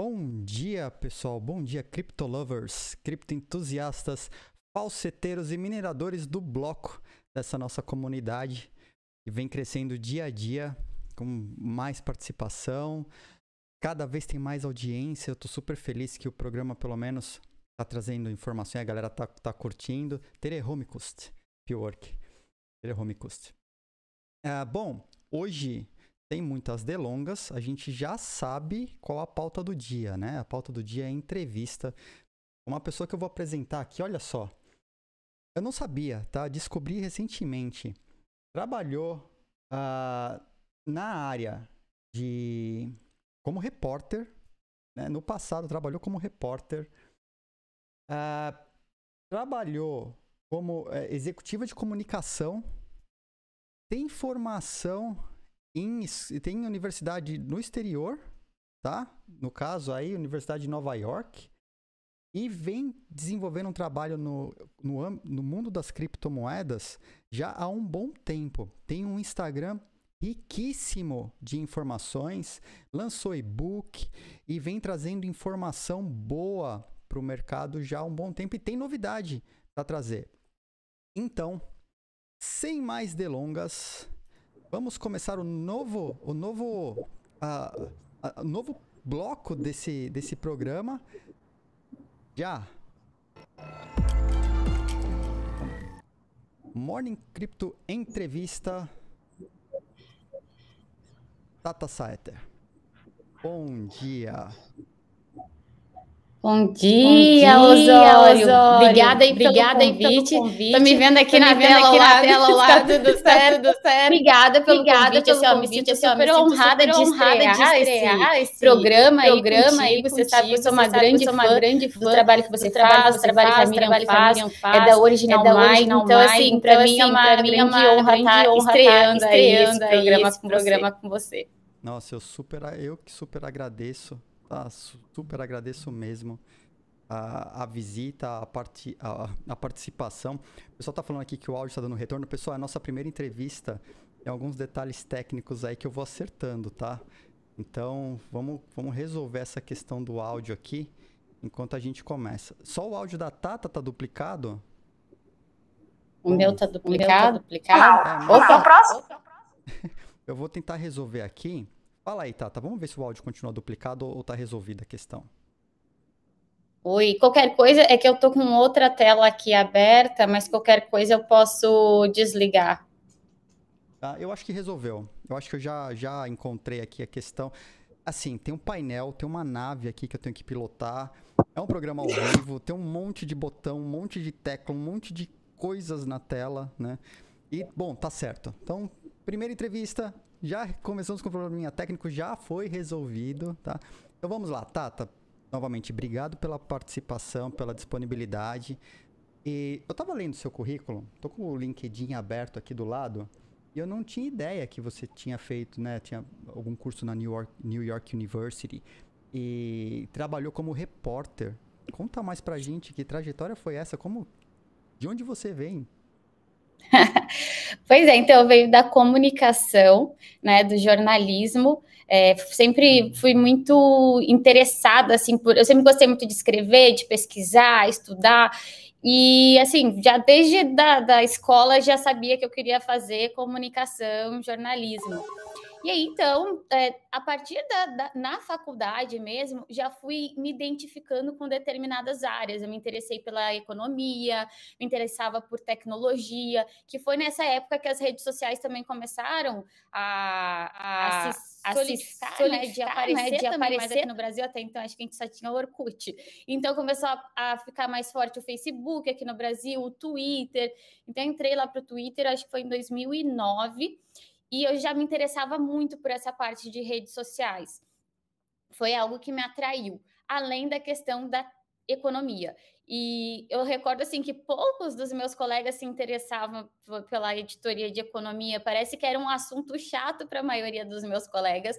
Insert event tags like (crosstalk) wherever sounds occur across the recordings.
Bom dia, pessoal. Bom dia, lovers, cripto entusiastas, falseteiros e mineradores do bloco dessa nossa comunidade que vem crescendo dia a dia com mais participação. Cada vez tem mais audiência. Eu tô super feliz que o programa, pelo menos, tá trazendo informação. A galera tá, tá curtindo. Terehomicust, Piork. Terehomicust. Uh, ah, bom, hoje sem muitas delongas, a gente já sabe qual a pauta do dia, né? A pauta do dia é entrevista. Uma pessoa que eu vou apresentar aqui, olha só. Eu não sabia, tá? Descobri recentemente. Trabalhou uh, na área de. como repórter. Né? No passado, trabalhou como repórter. Uh, trabalhou como uh, executiva de comunicação. Tem formação em, tem universidade no exterior, tá? No caso aí, Universidade de Nova York. E vem desenvolvendo um trabalho no, no, no mundo das criptomoedas já há um bom tempo. Tem um Instagram riquíssimo de informações, lançou e-book e vem trazendo informação boa para o mercado já há um bom tempo e tem novidade para trazer. Então, sem mais delongas, Vamos começar o novo, o novo, uh, uh, novo bloco desse, desse programa. Já. Morning Crypto Entrevista Tata Saeter. Bom dia. Bom dia, Bom dia Osório. Osório. Obrigada aí Obrigada pelo convite. Pelo me vendo aqui, na, tela, lá. (laughs) tudo certo, tudo certo. Obrigada pelo Obrigada convite. Pelo assim, convite. Me sinto super, honrada, de estrear, de ah, estrear esse, esse programa aí programa Você sabe que eu sou uma grande fã, uma grande fã do trabalho que você faz, do trabalho que a Miriam faz. É da Original é da Então, assim, para mim é uma é grande honra tá tá estar estreando esse programa com você. Nossa, eu super, eu que super agradeço ah, super agradeço mesmo a, a visita, a, parti, a, a, participação. O pessoal tá falando aqui que o áudio está dando retorno. Pessoal, é a nossa primeira entrevista. Tem alguns detalhes técnicos aí que eu vou acertando, tá? Então, vamos, vamos resolver essa questão do áudio aqui enquanto a gente começa. Só o áudio da Tata tá duplicado? O meu tá duplicado? Meu tá... duplicado? Ah, é, mas... próximo. (laughs) Eu vou tentar resolver aqui. Fala aí, Tata. Vamos ver se o áudio continua duplicado ou tá resolvida a questão. Oi, qualquer coisa é que eu tô com outra tela aqui aberta, mas qualquer coisa eu posso desligar. Ah, eu acho que resolveu. Eu acho que eu já, já encontrei aqui a questão. Assim, tem um painel, tem uma nave aqui que eu tenho que pilotar. É um programa ao vivo, tem um monte de botão, um monte de tecla, um monte de coisas na tela, né? E, bom, tá certo. Então, primeira entrevista, já começamos com o probleminha técnico, já foi resolvido, tá? Então vamos lá, Tata. Novamente, obrigado pela participação, pela disponibilidade. E eu tava lendo seu currículo, tô com o LinkedIn aberto aqui do lado, e eu não tinha ideia que você tinha feito, né? Tinha algum curso na New York, New York University e trabalhou como repórter. Conta mais pra gente que trajetória foi essa, como de onde você vem? (laughs) Pois é, então eu veio da comunicação, né, do jornalismo. É, sempre fui muito interessada, assim, por. Eu sempre gostei muito de escrever, de pesquisar, estudar. E assim, já desde da, da escola já sabia que eu queria fazer comunicação, jornalismo. E aí, então, é, a partir da, da, na faculdade mesmo, já fui me identificando com determinadas áreas. Eu me interessei pela economia, me interessava por tecnologia, que foi nessa época que as redes sociais também começaram a, a, a se a solicitar, solicitar né, né, de aparecer, né, de também, aqui no Brasil até então acho que a gente só tinha o Orkut. Então começou a, a ficar mais forte o Facebook aqui no Brasil, o Twitter. Então entrei lá para o Twitter, acho que foi em 2009. E eu já me interessava muito por essa parte de redes sociais. Foi algo que me atraiu, além da questão da economia. E eu recordo assim que poucos dos meus colegas se interessavam pela editoria de economia, parece que era um assunto chato para a maioria dos meus colegas,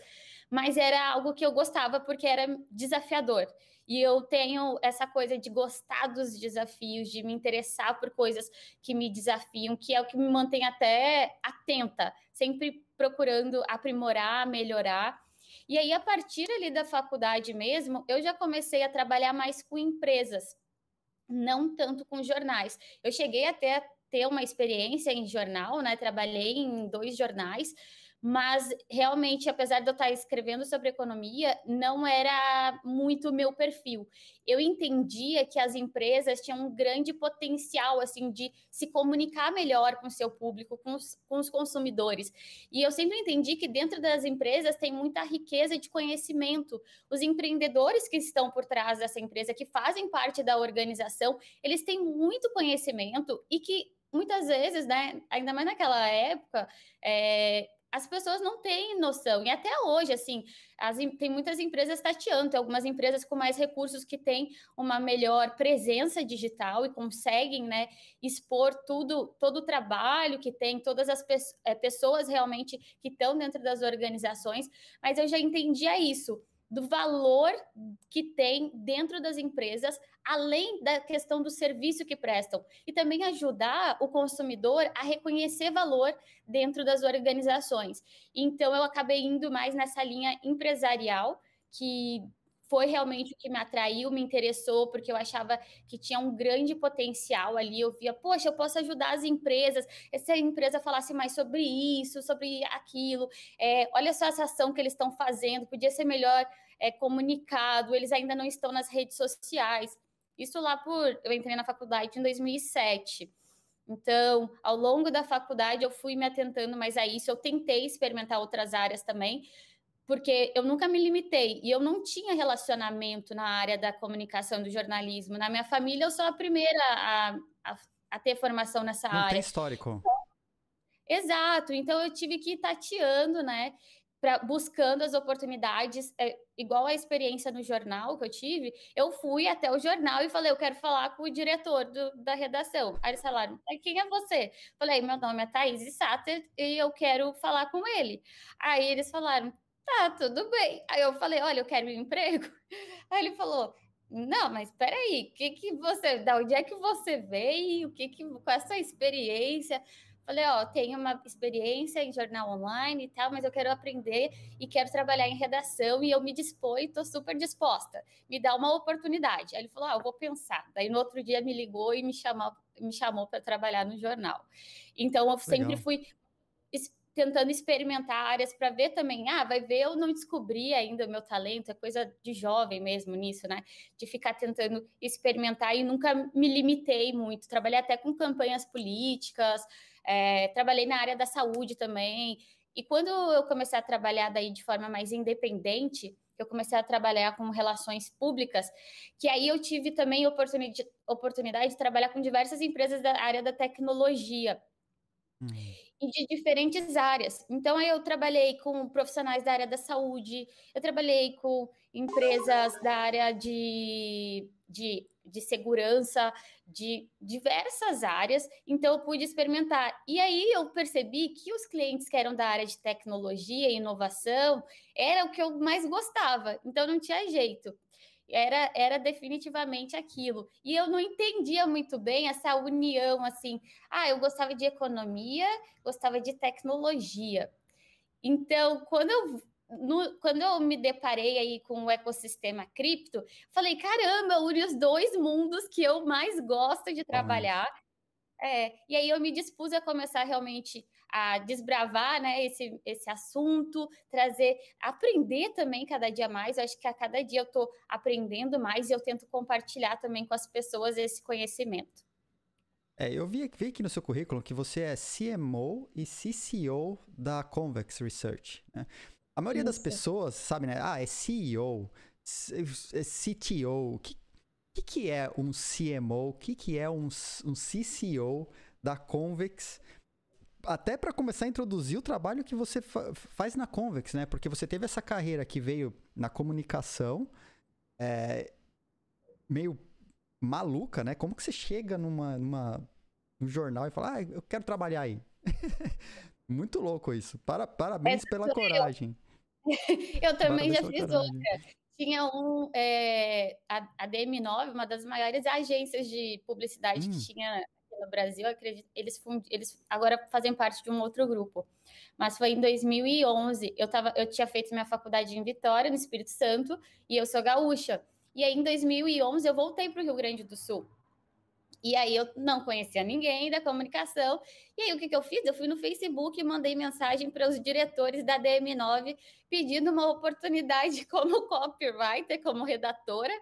mas era algo que eu gostava porque era desafiador. E eu tenho essa coisa de gostar dos desafios, de me interessar por coisas que me desafiam, que é o que me mantém até atenta, sempre procurando aprimorar, melhorar. E aí, a partir ali da faculdade mesmo, eu já comecei a trabalhar mais com empresas, não tanto com jornais. Eu cheguei até a ter uma experiência em jornal, né? Trabalhei em dois jornais, mas realmente, apesar de eu estar escrevendo sobre economia, não era muito o meu perfil. Eu entendia que as empresas tinham um grande potencial, assim, de se comunicar melhor com o seu público, com os, com os consumidores. E eu sempre entendi que dentro das empresas tem muita riqueza de conhecimento. Os empreendedores que estão por trás dessa empresa, que fazem parte da organização, eles têm muito conhecimento e que muitas vezes, né, ainda mais naquela época, é, as pessoas não têm noção. E até hoje, assim, as, tem muitas empresas tateando, tem algumas empresas com mais recursos que têm uma melhor presença digital e conseguem, né, expor tudo, todo o trabalho que tem, todas as pe é, pessoas realmente que estão dentro das organizações. Mas eu já entendia isso do valor que tem dentro das empresas, além da questão do serviço que prestam, e também ajudar o consumidor a reconhecer valor dentro das organizações. Então, eu acabei indo mais nessa linha empresarial, que foi realmente o que me atraiu, me interessou, porque eu achava que tinha um grande potencial ali. Eu via, poxa, eu posso ajudar as empresas, se a empresa falasse mais sobre isso, sobre aquilo, é, olha só essa ação que eles estão fazendo, podia ser melhor é, comunicado, eles ainda não estão nas redes sociais. Isso lá por. Eu entrei na faculdade em 2007. Então, ao longo da faculdade, eu fui me atentando mais a isso. Eu tentei experimentar outras áreas também, porque eu nunca me limitei e eu não tinha relacionamento na área da comunicação, do jornalismo. Na minha família, eu sou a primeira a, a, a ter formação nessa não área. Tem histórico. exato. Então, eu tive que ir tateando, né? Pra, buscando as oportunidades, é, igual a experiência no jornal que eu tive, eu fui até o jornal e falei, eu quero falar com o diretor do, da redação. Aí eles falaram, quem é você? Falei, meu nome é Thaís Sater e eu quero falar com ele. Aí eles falaram, tá, tudo bem. Aí eu falei, olha, eu quero um emprego. (laughs) Aí ele falou, não, mas peraí, que que você, da onde é que você veio? O que que com essa é experiência? Falei, ó, tenho uma experiência em jornal online e tal, mas eu quero aprender e quero trabalhar em redação e eu me dispõe, tô super disposta. Me dá uma oportunidade. Aí ele falou, ah, eu vou pensar. Daí no outro dia me ligou e me chamou, me chamou para trabalhar no jornal. Então eu Legal. sempre fui tentando experimentar áreas para ver também, ah, vai ver, eu não descobri ainda o meu talento, é coisa de jovem mesmo nisso, né? De ficar tentando experimentar e nunca me limitei muito. Trabalhei até com campanhas políticas, é, trabalhei na área da saúde também. E quando eu comecei a trabalhar daí de forma mais independente, eu comecei a trabalhar com relações públicas, que aí eu tive também oportunidade, oportunidade de trabalhar com diversas empresas da área da tecnologia. Hum e de diferentes áreas. Então, eu trabalhei com profissionais da área da saúde, eu trabalhei com empresas da área de, de, de segurança, de diversas áreas. Então, eu pude experimentar. E aí, eu percebi que os clientes que eram da área de tecnologia e inovação era o que eu mais gostava. Então, não tinha jeito era, era definitivamente aquilo. E eu não entendia muito bem essa união, assim, ah, eu gostava de economia, gostava de tecnologia. Então, quando eu, no, quando eu me deparei aí com o ecossistema cripto, falei, caramba, une os dois mundos que eu mais gosto de trabalhar. É, e aí eu me dispus a começar realmente a desbravar né, esse, esse assunto, trazer, aprender também cada dia mais. Eu acho que a cada dia eu estou aprendendo mais e eu tento compartilhar também com as pessoas esse conhecimento. É, eu vi, vi aqui no seu currículo que você é CMO e CCO da Convex Research. Né? A maioria Isso. das pessoas sabe, né? Ah, é CEO, é CTO. O que, que, que é um CMO? O que, que é um, um CCO da Convex? até para começar a introduzir o trabalho que você fa faz na Convex, né? Porque você teve essa carreira que veio na comunicação, é, meio maluca, né? Como que você chega numa, numa num jornal e fala, ah, eu quero trabalhar aí? (laughs) Muito louco isso. Para, parabéns Essa é, pela coragem. Eu, eu também (laughs) já fiz coragem. outra. Tinha um, é, a, a DM9, uma das maiores agências de publicidade hum. que tinha no Brasil, acredito, eles, fund, eles agora fazem parte de um outro grupo. Mas foi em 2011, eu, tava, eu tinha feito minha faculdade em Vitória, no Espírito Santo, e eu sou gaúcha. E aí, em 2011, eu voltei para o Rio Grande do Sul. E aí, eu não conhecia ninguém da comunicação. E aí, o que, que eu fiz? Eu fui no Facebook e mandei mensagem para os diretores da DM9 pedindo uma oportunidade (laughs) como copywriter, como redatora.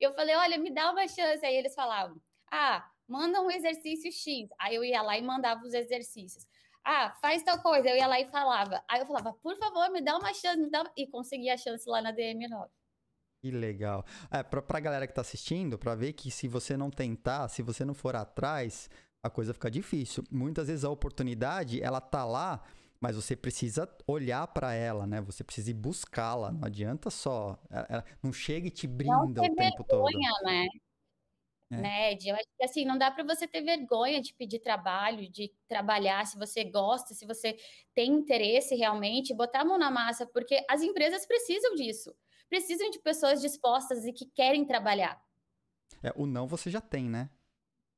Eu falei, olha, me dá uma chance. Aí eles falavam, ah, manda um exercício X. Aí eu ia lá e mandava os exercícios. Ah, faz tal coisa. Eu ia lá e falava. Aí eu falava, por favor, me dá uma chance, me dá. E consegui a chance lá na DM9. Que legal. É, pra, pra galera que tá assistindo, pra ver que se você não tentar, se você não for atrás, a coisa fica difícil. Muitas vezes a oportunidade, ela tá lá, mas você precisa olhar para ela, né? Você precisa ir buscá-la. Não adianta só. Ela, é, ela é, não chega e te brinda não o tempo vergonha, todo. Né? É. Né, eu acho que assim, não dá para você ter vergonha de pedir trabalho, de trabalhar, se você gosta, se você tem interesse realmente, botar a mão na massa, porque as empresas precisam disso, precisam de pessoas dispostas e que querem trabalhar. É, o não você já tem, né?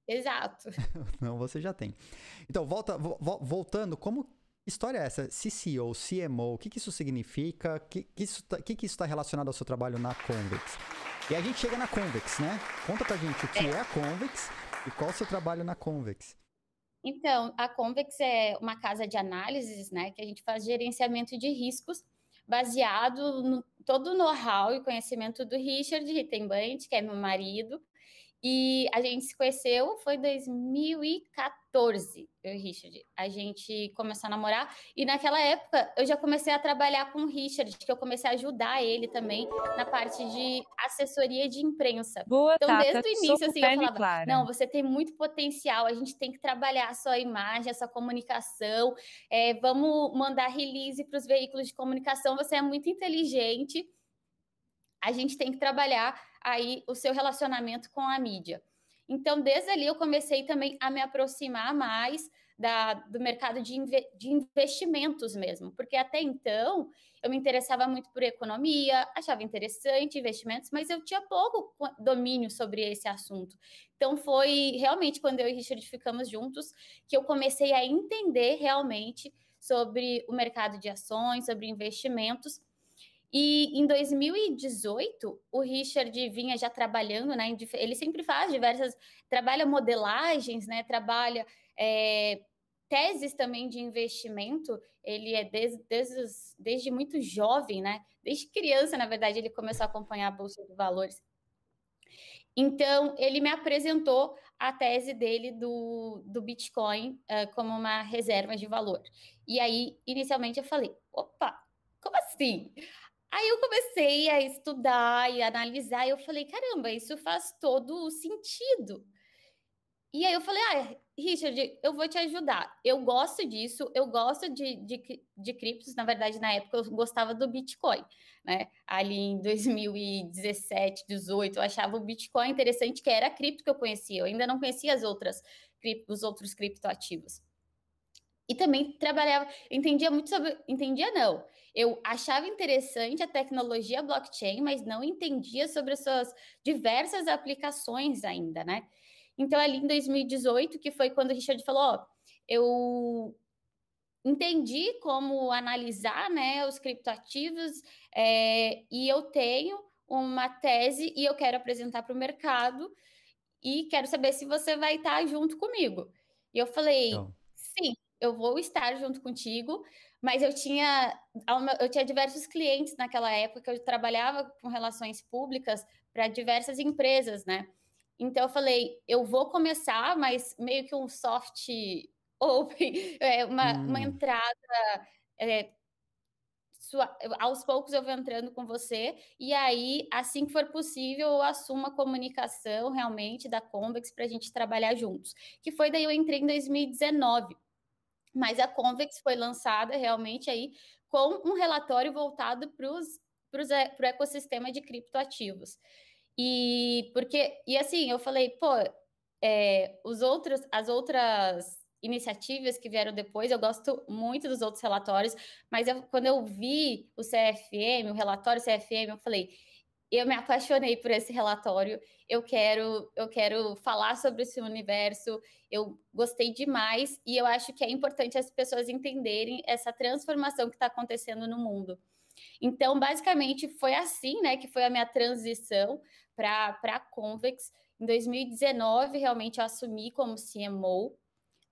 Exato. (laughs) não você já tem. Então, volta, vo, voltando, como história é essa? CCO, CMO, o que, que isso significa? O que, que, isso está tá relacionado ao seu trabalho na Convex? E a gente chega na Convex, né? Conta pra gente o que é, é a Convex e qual o seu trabalho na Convex. Então, a Convex é uma casa de análises, né? Que a gente faz gerenciamento de riscos baseado no todo o know-how e conhecimento do Richard Rittenband, que é meu marido, e a gente se conheceu, foi 2014, eu e Richard. A gente começou a namorar e naquela época eu já comecei a trabalhar com o Richard, que eu comecei a ajudar ele também na parte de assessoria de imprensa. Boa, então, Tata, desde o início, assim, eu falava: clara. não, você tem muito potencial, a gente tem que trabalhar a sua imagem, a sua comunicação, é, vamos mandar release para os veículos de comunicação, você é muito inteligente, a gente tem que trabalhar aí o seu relacionamento com a mídia. Então, desde ali eu comecei também a me aproximar mais da, do mercado de, inve, de, investimentos mesmo, porque até então eu me interessava muito por economia, achava interessante investimentos, mas eu tinha pouco domínio sobre esse assunto. Então, foi realmente quando eu e Richard ficamos juntos que eu comecei a entender realmente sobre o mercado de ações, sobre investimentos e em 2018, o Richard vinha já trabalhando, né? Ele sempre faz diversas. Trabalha modelagens, né? Trabalha é, teses também de investimento. Ele é desde, desde, desde muito jovem, né? Desde criança, na verdade, ele começou a acompanhar a Bolsa de Valores. Então, ele me apresentou a tese dele do, do Bitcoin uh, como uma reserva de valor. E aí, inicialmente, eu falei: opa, como assim? Aí eu comecei a estudar e analisar, e eu falei, caramba, isso faz todo o sentido. E aí eu falei, ah, Richard, eu vou te ajudar. Eu gosto disso, eu gosto de, de, de criptos. Na verdade, na época eu gostava do Bitcoin, né? Ali em 2017, 18, eu achava o Bitcoin interessante, que era a cripto que eu conhecia. Eu ainda não conhecia as outras os outros criptoativos. E também trabalhava, entendia muito sobre, entendia não. Eu achava interessante a tecnologia blockchain, mas não entendia sobre as suas diversas aplicações ainda, né? Então ali em 2018, que foi quando o Richard falou, ó, eu entendi como analisar, né, os criptoativos é, e eu tenho uma tese e eu quero apresentar para o mercado e quero saber se você vai estar junto comigo. E eu falei, então... sim eu vou estar junto contigo, mas eu tinha, eu tinha diversos clientes naquela época, que eu trabalhava com relações públicas para diversas empresas, né? Então eu falei, eu vou começar, mas meio que um soft (laughs) open, é, uma, hum. uma entrada. É, sua, aos poucos eu vou entrando com você, e aí, assim que for possível, eu assumo a comunicação realmente da Combex para a gente trabalhar juntos. Que foi daí eu entrei em 2019. Mas a Convex foi lançada realmente aí com um relatório voltado para o ecossistema de criptoativos. E porque e assim eu falei, pô, é, os outros, as outras iniciativas que vieram depois, eu gosto muito dos outros relatórios, mas eu, quando eu vi o CFM, o relatório CFM, eu falei, eu me apaixonei por esse relatório. Eu quero, eu quero falar sobre esse universo. Eu gostei demais e eu acho que é importante as pessoas entenderem essa transformação que está acontecendo no mundo. Então, basicamente, foi assim, né, que foi a minha transição para a Convex. Em 2019, realmente, eu assumi como CMO.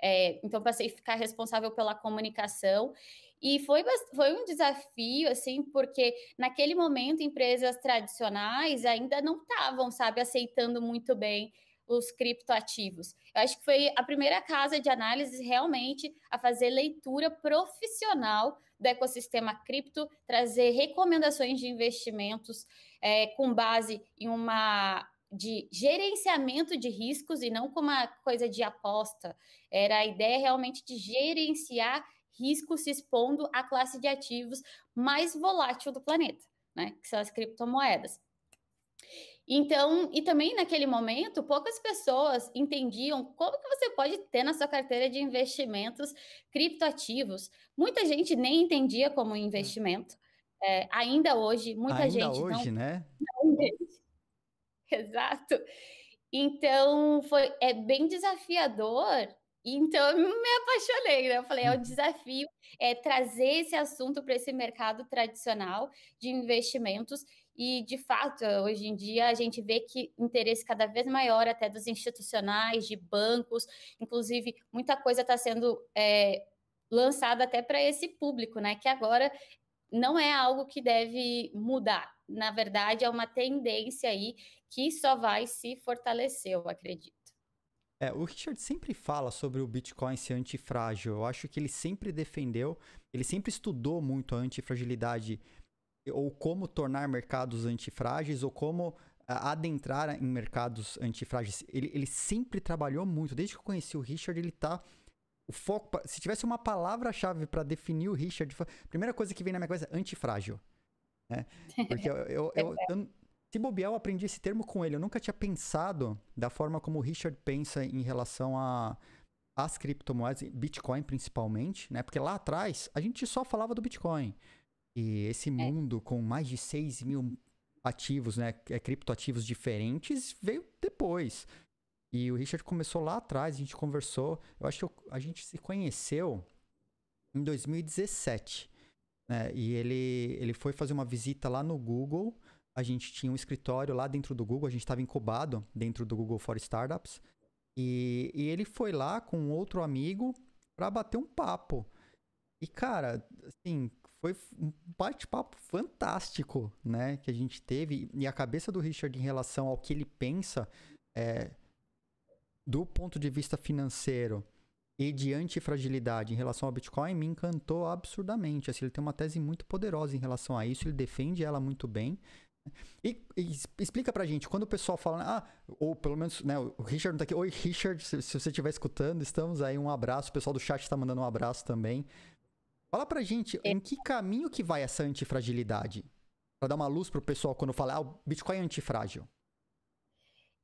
É, então, passei a ficar responsável pela comunicação. E foi, foi um desafio, assim, porque naquele momento empresas tradicionais ainda não estavam, sabe, aceitando muito bem os criptoativos. Eu acho que foi a primeira casa de análise realmente a fazer leitura profissional do ecossistema cripto, trazer recomendações de investimentos é, com base em uma de gerenciamento de riscos e não como uma coisa de aposta. Era a ideia realmente de gerenciar risco se expondo à classe de ativos mais volátil do planeta, né? Que são as criptomoedas. Então, e também naquele momento, poucas pessoas entendiam como que você pode ter na sua carteira de investimentos criptoativos. Muita gente nem entendia como hum. investimento. É, ainda hoje, muita ainda gente hoje, não... né? Não (laughs) Exato. Então, foi, é bem desafiador então, eu me apaixonei, né? Eu falei, é o hum. desafio é trazer esse assunto para esse mercado tradicional de investimentos. E, de fato, hoje em dia a gente vê que interesse cada vez maior até dos institucionais, de bancos. Inclusive, muita coisa está sendo é, lançada até para esse público, né? Que agora não é algo que deve mudar. Na verdade, é uma tendência aí que só vai se fortalecer, eu acredito. É, o Richard sempre fala sobre o Bitcoin ser antifrágil. Eu acho que ele sempre defendeu, ele sempre estudou muito a antifragilidade, ou como tornar mercados antifrágeis, ou como é, adentrar em mercados antifrágeis. Ele, ele sempre trabalhou muito. Desde que eu conheci o Richard, ele tá. O foco. Se tivesse uma palavra-chave para definir o Richard, a primeira coisa que vem na minha cabeça é antifrágil. Né? (laughs) Porque eu, eu, eu, eu, se bobear, eu aprendi esse termo com ele. Eu nunca tinha pensado da forma como o Richard pensa em relação a as criptomoedas, Bitcoin principalmente, né? Porque lá atrás a gente só falava do Bitcoin. E esse é. mundo com mais de 6 mil ativos, né? É, criptoativos diferentes, veio depois. E o Richard começou lá atrás, a gente conversou. Eu acho que eu, a gente se conheceu em 2017. Né? E ele, ele foi fazer uma visita lá no Google a gente tinha um escritório lá dentro do Google, a gente estava incubado dentro do Google for Startups. E, e ele foi lá com outro amigo para bater um papo. E, cara, assim, foi um bate-papo fantástico, né? Que a gente teve. E a cabeça do Richard em relação ao que ele pensa, é, do ponto de vista financeiro e de antifragilidade em relação ao Bitcoin, me encantou absurdamente. Assim, ele tem uma tese muito poderosa em relação a isso, ele defende ela muito bem. E, e explica pra gente, quando o pessoal fala, ah, ou pelo menos, né, o Richard não tá aqui. Oi, Richard, se, se você estiver escutando, estamos aí, um abraço. O pessoal do chat tá mandando um abraço também. Fala pra gente, é. em que caminho que vai essa antifragilidade? Pra dar uma luz pro pessoal quando falar, ah, o Bitcoin é antifrágil.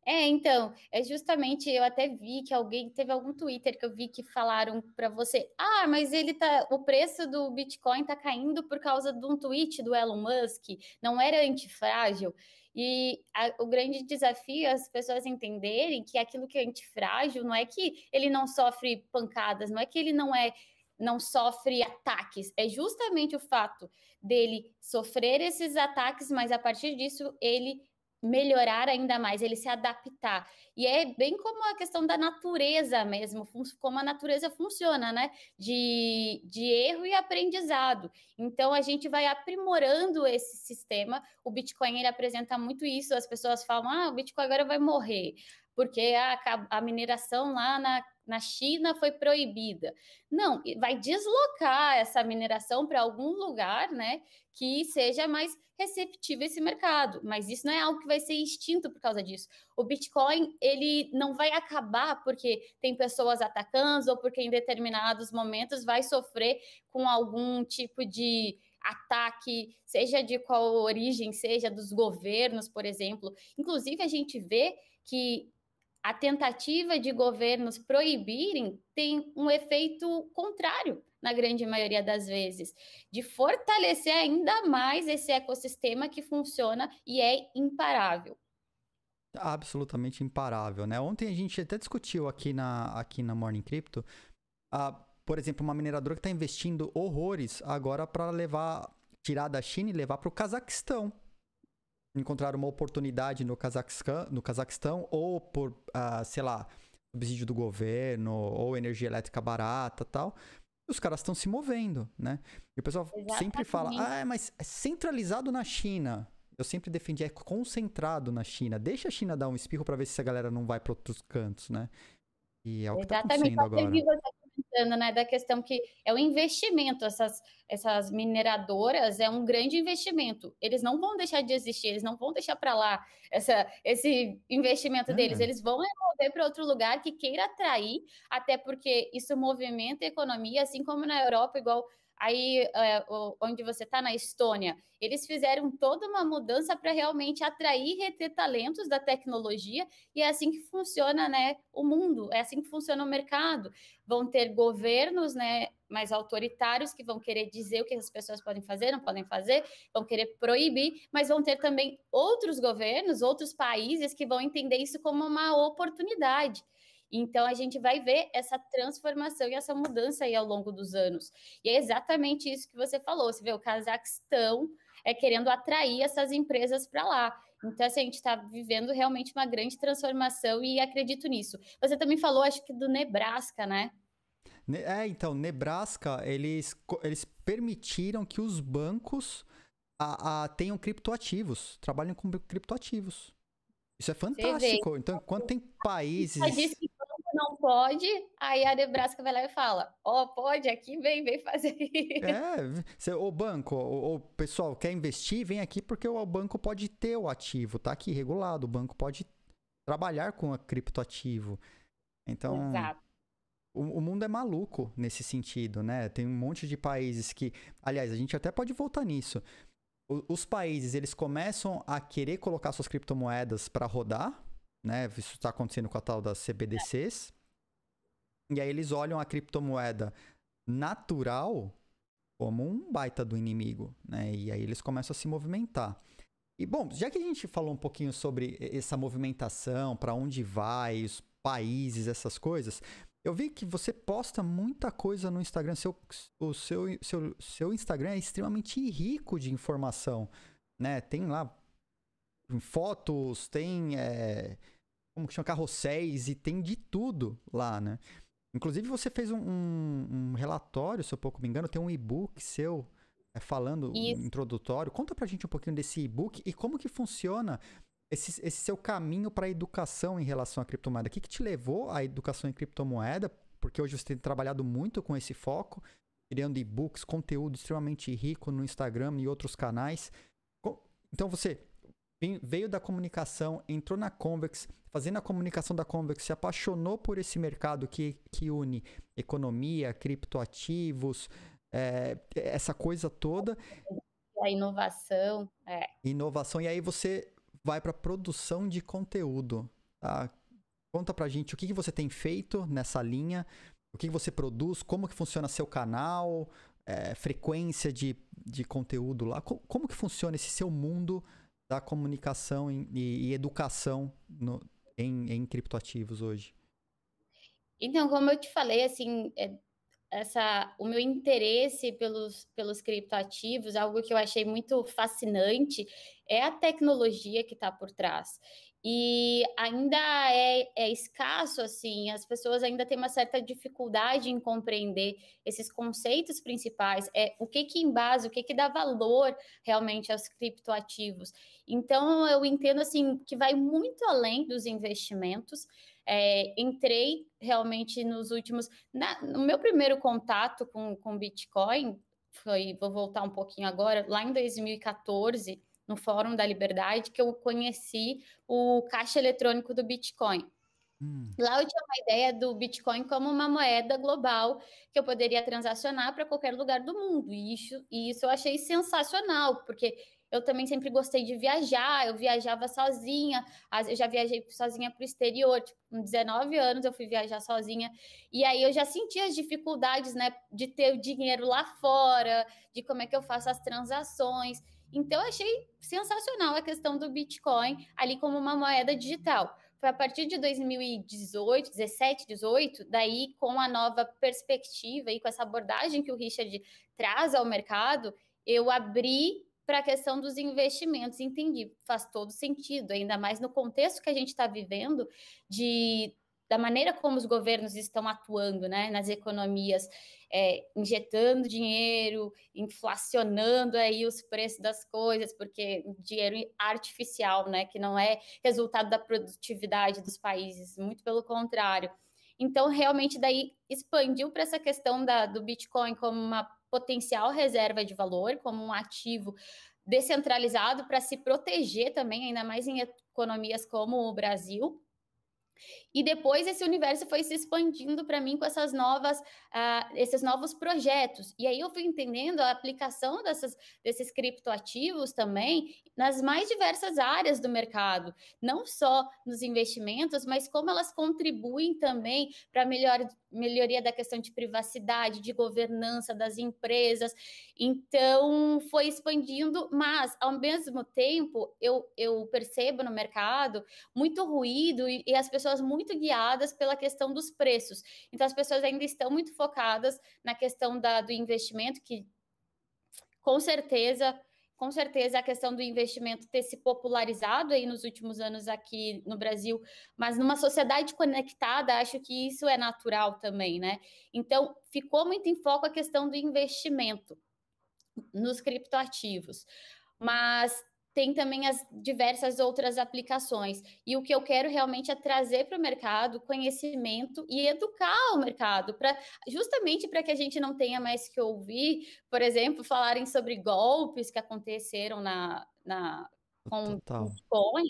É, então, é justamente eu até vi que alguém teve algum Twitter que eu vi que falaram para você: "Ah, mas ele tá o preço do Bitcoin tá caindo por causa de um tweet do Elon Musk, não era antifrágil". E a, o grande desafio é as pessoas entenderem que aquilo que é antifrágil não é que ele não sofre pancadas, não é que ele não é não sofre ataques. É justamente o fato dele sofrer esses ataques, mas a partir disso ele melhorar ainda mais, ele se adaptar. E é bem como a questão da natureza mesmo, como a natureza funciona, né? De, de erro e aprendizado. Então a gente vai aprimorando esse sistema. O Bitcoin ele apresenta muito isso. As pessoas falam: ah, o Bitcoin agora vai morrer porque a, a mineração lá na, na China foi proibida. Não, vai deslocar essa mineração para algum lugar, né, que seja mais receptivo esse mercado. Mas isso não é algo que vai ser extinto por causa disso. O Bitcoin, ele não vai acabar porque tem pessoas atacando ou porque em determinados momentos vai sofrer com algum tipo de ataque, seja de qual origem, seja dos governos, por exemplo. Inclusive, a gente vê que a tentativa de governos proibirem tem um efeito contrário, na grande maioria das vezes, de fortalecer ainda mais esse ecossistema que funciona e é imparável. Absolutamente imparável, né? Ontem a gente até discutiu aqui na, aqui na Morning Crypto, por exemplo, uma mineradora que está investindo horrores agora para levar, tirar da China e levar para o Cazaquistão encontraram uma oportunidade no Cazaquistão, no Cazaquistão ou por, ah, sei lá, subsídio do governo ou energia elétrica barata tal. Os caras estão se movendo, né? E o pessoal Exatamente. sempre fala, ah, é, mas é centralizado na China. Eu sempre defendi, é concentrado na China. Deixa a China dar um espirro para ver se essa galera não vai para outros cantos, né? E é o tá Exatamente. que está acontecendo agora comentando, né, da questão que é o investimento, essas, essas mineradoras é um grande investimento. Eles não vão deixar de existir, eles não vão deixar para lá essa, esse investimento é. deles, eles vão remover para outro lugar que queira atrair, até porque isso movimenta a economia, assim como na Europa, igual aí é, onde você está na Estônia, eles fizeram toda uma mudança para realmente atrair e reter talentos da tecnologia, e é assim que funciona né, o mundo, é assim que funciona o mercado. Vão ter governos né, mais autoritários que vão querer dizer o que as pessoas podem fazer, não podem fazer, vão querer proibir, mas vão ter também outros governos, outros países que vão entender isso como uma oportunidade. Então a gente vai ver essa transformação e essa mudança aí ao longo dos anos. E é exatamente isso que você falou. Você vê o Cazaquistão é querendo atrair essas empresas para lá. Então, assim, a gente está vivendo realmente uma grande transformação e acredito nisso. Você também falou, acho que do Nebraska, né? É, então, Nebraska, eles, eles permitiram que os bancos a, a, tenham criptoativos, trabalhem com criptoativos. Isso é fantástico. Então, então, quando tem países. disse que não pode, aí a Nebraska vai lá e fala: Ó, oh, pode aqui, vem, vem fazer (laughs) É, o banco, o, o, pessoal quer investir, vem aqui porque o, o, banco pode ter o ativo, tá aqui regulado, o banco pode trabalhar com a criptoativo. Então. Exato. O, o mundo é maluco nesse sentido, né? Tem um monte de países que. Aliás, a gente até pode voltar nisso. Os países, eles começam a querer colocar suas criptomoedas para rodar, né? Isso está acontecendo com a tal das CBDCs. E aí eles olham a criptomoeda natural como um baita do inimigo, né? E aí eles começam a se movimentar. E bom, já que a gente falou um pouquinho sobre essa movimentação, para onde vai, os países, essas coisas, eu vi que você posta muita coisa no Instagram. Seu, o seu, seu, seu Instagram é extremamente rico de informação, né? Tem lá fotos, tem é, como que chama, carrosséis e tem de tudo lá, né? Inclusive você fez um, um, um relatório, se eu pouco me engano, tem um e-book seu é, falando um introdutório. Conta pra gente um pouquinho desse e-book e como que funciona esse, esse seu caminho para educação em relação à criptomoeda. O que, que te levou à educação em criptomoeda? Porque hoje você tem trabalhado muito com esse foco, criando e-books, conteúdo extremamente rico no Instagram e outros canais. Então você veio da comunicação, entrou na Convex, fazendo a comunicação da Convex, se apaixonou por esse mercado que, que une economia, criptoativos, é, essa coisa toda. A inovação, é. Inovação, e aí você vai para produção de conteúdo. Tá? Conta para gente o que, que você tem feito nessa linha, o que, que você produz, como que funciona seu canal, é, frequência de, de conteúdo lá, como, como que funciona esse seu mundo da comunicação em, e, e, educação no, em, em criptoativos hoje? Então, como eu te falei, assim, é, essa, o meu interesse pelos, pelos criptoativos, algo que eu achei muito fascinante, é a tecnologia que está por trás. E ainda é, é, escasso, assim, as pessoas ainda têm uma certa dificuldade em compreender esses conceitos principais, é o que que embasa, o que que dá valor realmente aos criptoativos. Então, eu entendo, assim, que vai muito além dos investimentos, é, entrei realmente nos últimos. Na, no meu primeiro contato com, com Bitcoin, foi, vou voltar um pouquinho agora, lá em 2014 no Fórum da Liberdade, que eu conheci o caixa eletrônico do Bitcoin. Hum. Lá eu tinha uma ideia do Bitcoin como uma moeda global que eu poderia transacionar para qualquer lugar do mundo. E isso, e isso eu achei sensacional, porque eu também sempre gostei de viajar, eu viajava sozinha, eu já viajei sozinha para o exterior, tipo, com 19 anos eu fui viajar sozinha, e aí eu já senti as dificuldades, né, de ter o dinheiro lá fora, de como é que eu faço as transações, então, achei sensacional a questão do Bitcoin ali como uma moeda digital. Foi a partir de 2018, 17, 18, daí com a nova perspectiva e com essa abordagem que o Richard traz ao mercado, eu abri para a questão dos investimentos, entendi, faz todo sentido, ainda mais no contexto que a gente está vivendo de da maneira como os governos estão atuando né, nas economias, é, injetando dinheiro, inflacionando aí os preços das coisas, porque dinheiro artificial, né, que não é resultado da produtividade dos países, muito pelo contrário. Então, realmente, daí expandiu para essa questão da, do Bitcoin como uma potencial reserva de valor, como um ativo descentralizado para se proteger também, ainda mais em economias como o Brasil. E depois esse universo foi se expandindo para mim com essas novas, uh, esses novos projetos. E aí eu fui entendendo a aplicação dessas, desses criptoativos também nas mais diversas áreas do mercado, não só nos investimentos, mas como elas contribuem também para a melhor, melhoria da questão de privacidade, de governança das empresas. Então foi expandindo, mas ao mesmo tempo eu, eu percebo no mercado muito ruído e, e as pessoas muito muito guiadas pela questão dos preços. Então, as pessoas ainda estão muito focadas na questão da, do investimento, que com certeza com certeza a questão do investimento ter se popularizado aí nos últimos anos aqui no Brasil, mas numa sociedade conectada, acho que isso é natural também, né? Então, ficou muito em foco a questão do investimento nos criptoativos. Mas tem também as diversas outras aplicações. E o que eu quero realmente é trazer para o mercado conhecimento e educar o mercado, para justamente para que a gente não tenha mais que ouvir, por exemplo, falarem sobre golpes que aconteceram na, na com Total. Bitcoin.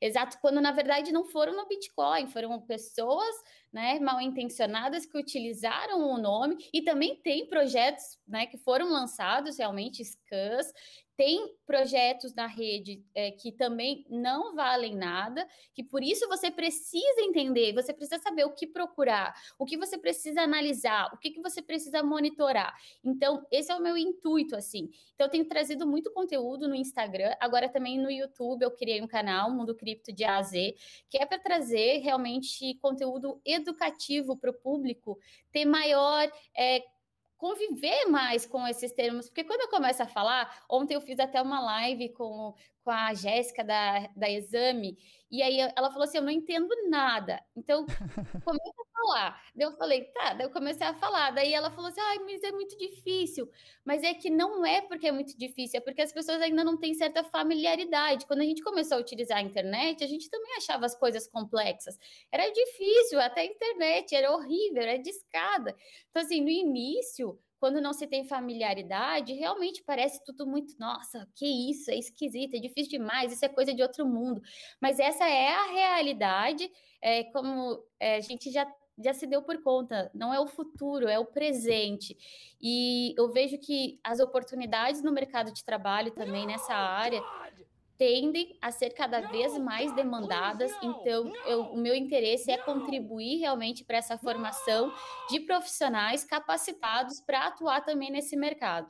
Exato, quando na verdade não foram no Bitcoin, foram pessoas né, mal intencionadas que utilizaram o nome e também tem projetos né, que foram lançados realmente, scans, tem projetos na rede é, que também não valem nada, que por isso você precisa entender, você precisa saber o que procurar, o que você precisa analisar, o que, que você precisa monitorar. Então, esse é o meu intuito, assim. Então, eu tenho trazido muito conteúdo no Instagram, agora também no YouTube eu criei um canal, Mundo Cripto de A a Z, que é para trazer realmente conteúdo educativo para o público, ter maior. É, conviver mais com esses termos, porque quando eu começo a falar, ontem eu fiz até uma live com, com a Jéssica da, da Exame, e aí ela falou assim: Eu não entendo nada. Então, (laughs) comecei a falar. Daí eu falei, tá, daí eu comecei a falar. Daí ela falou assim: Ai, mas é muito difícil. Mas é que não é porque é muito difícil, é porque as pessoas ainda não têm certa familiaridade. Quando a gente começou a utilizar a internet, a gente também achava as coisas complexas. Era difícil, até a internet, era horrível, era discada. Então, assim, no início quando não se tem familiaridade, realmente parece tudo muito, nossa, que isso, é esquisito, é difícil demais, isso é coisa de outro mundo. Mas essa é a realidade, é, como é, a gente já já se deu por conta, não é o futuro, é o presente. E eu vejo que as oportunidades no mercado de trabalho também nessa área tendem a ser cada vez mais demandadas. Então, eu, o meu interesse é contribuir realmente para essa formação de profissionais capacitados para atuar também nesse mercado.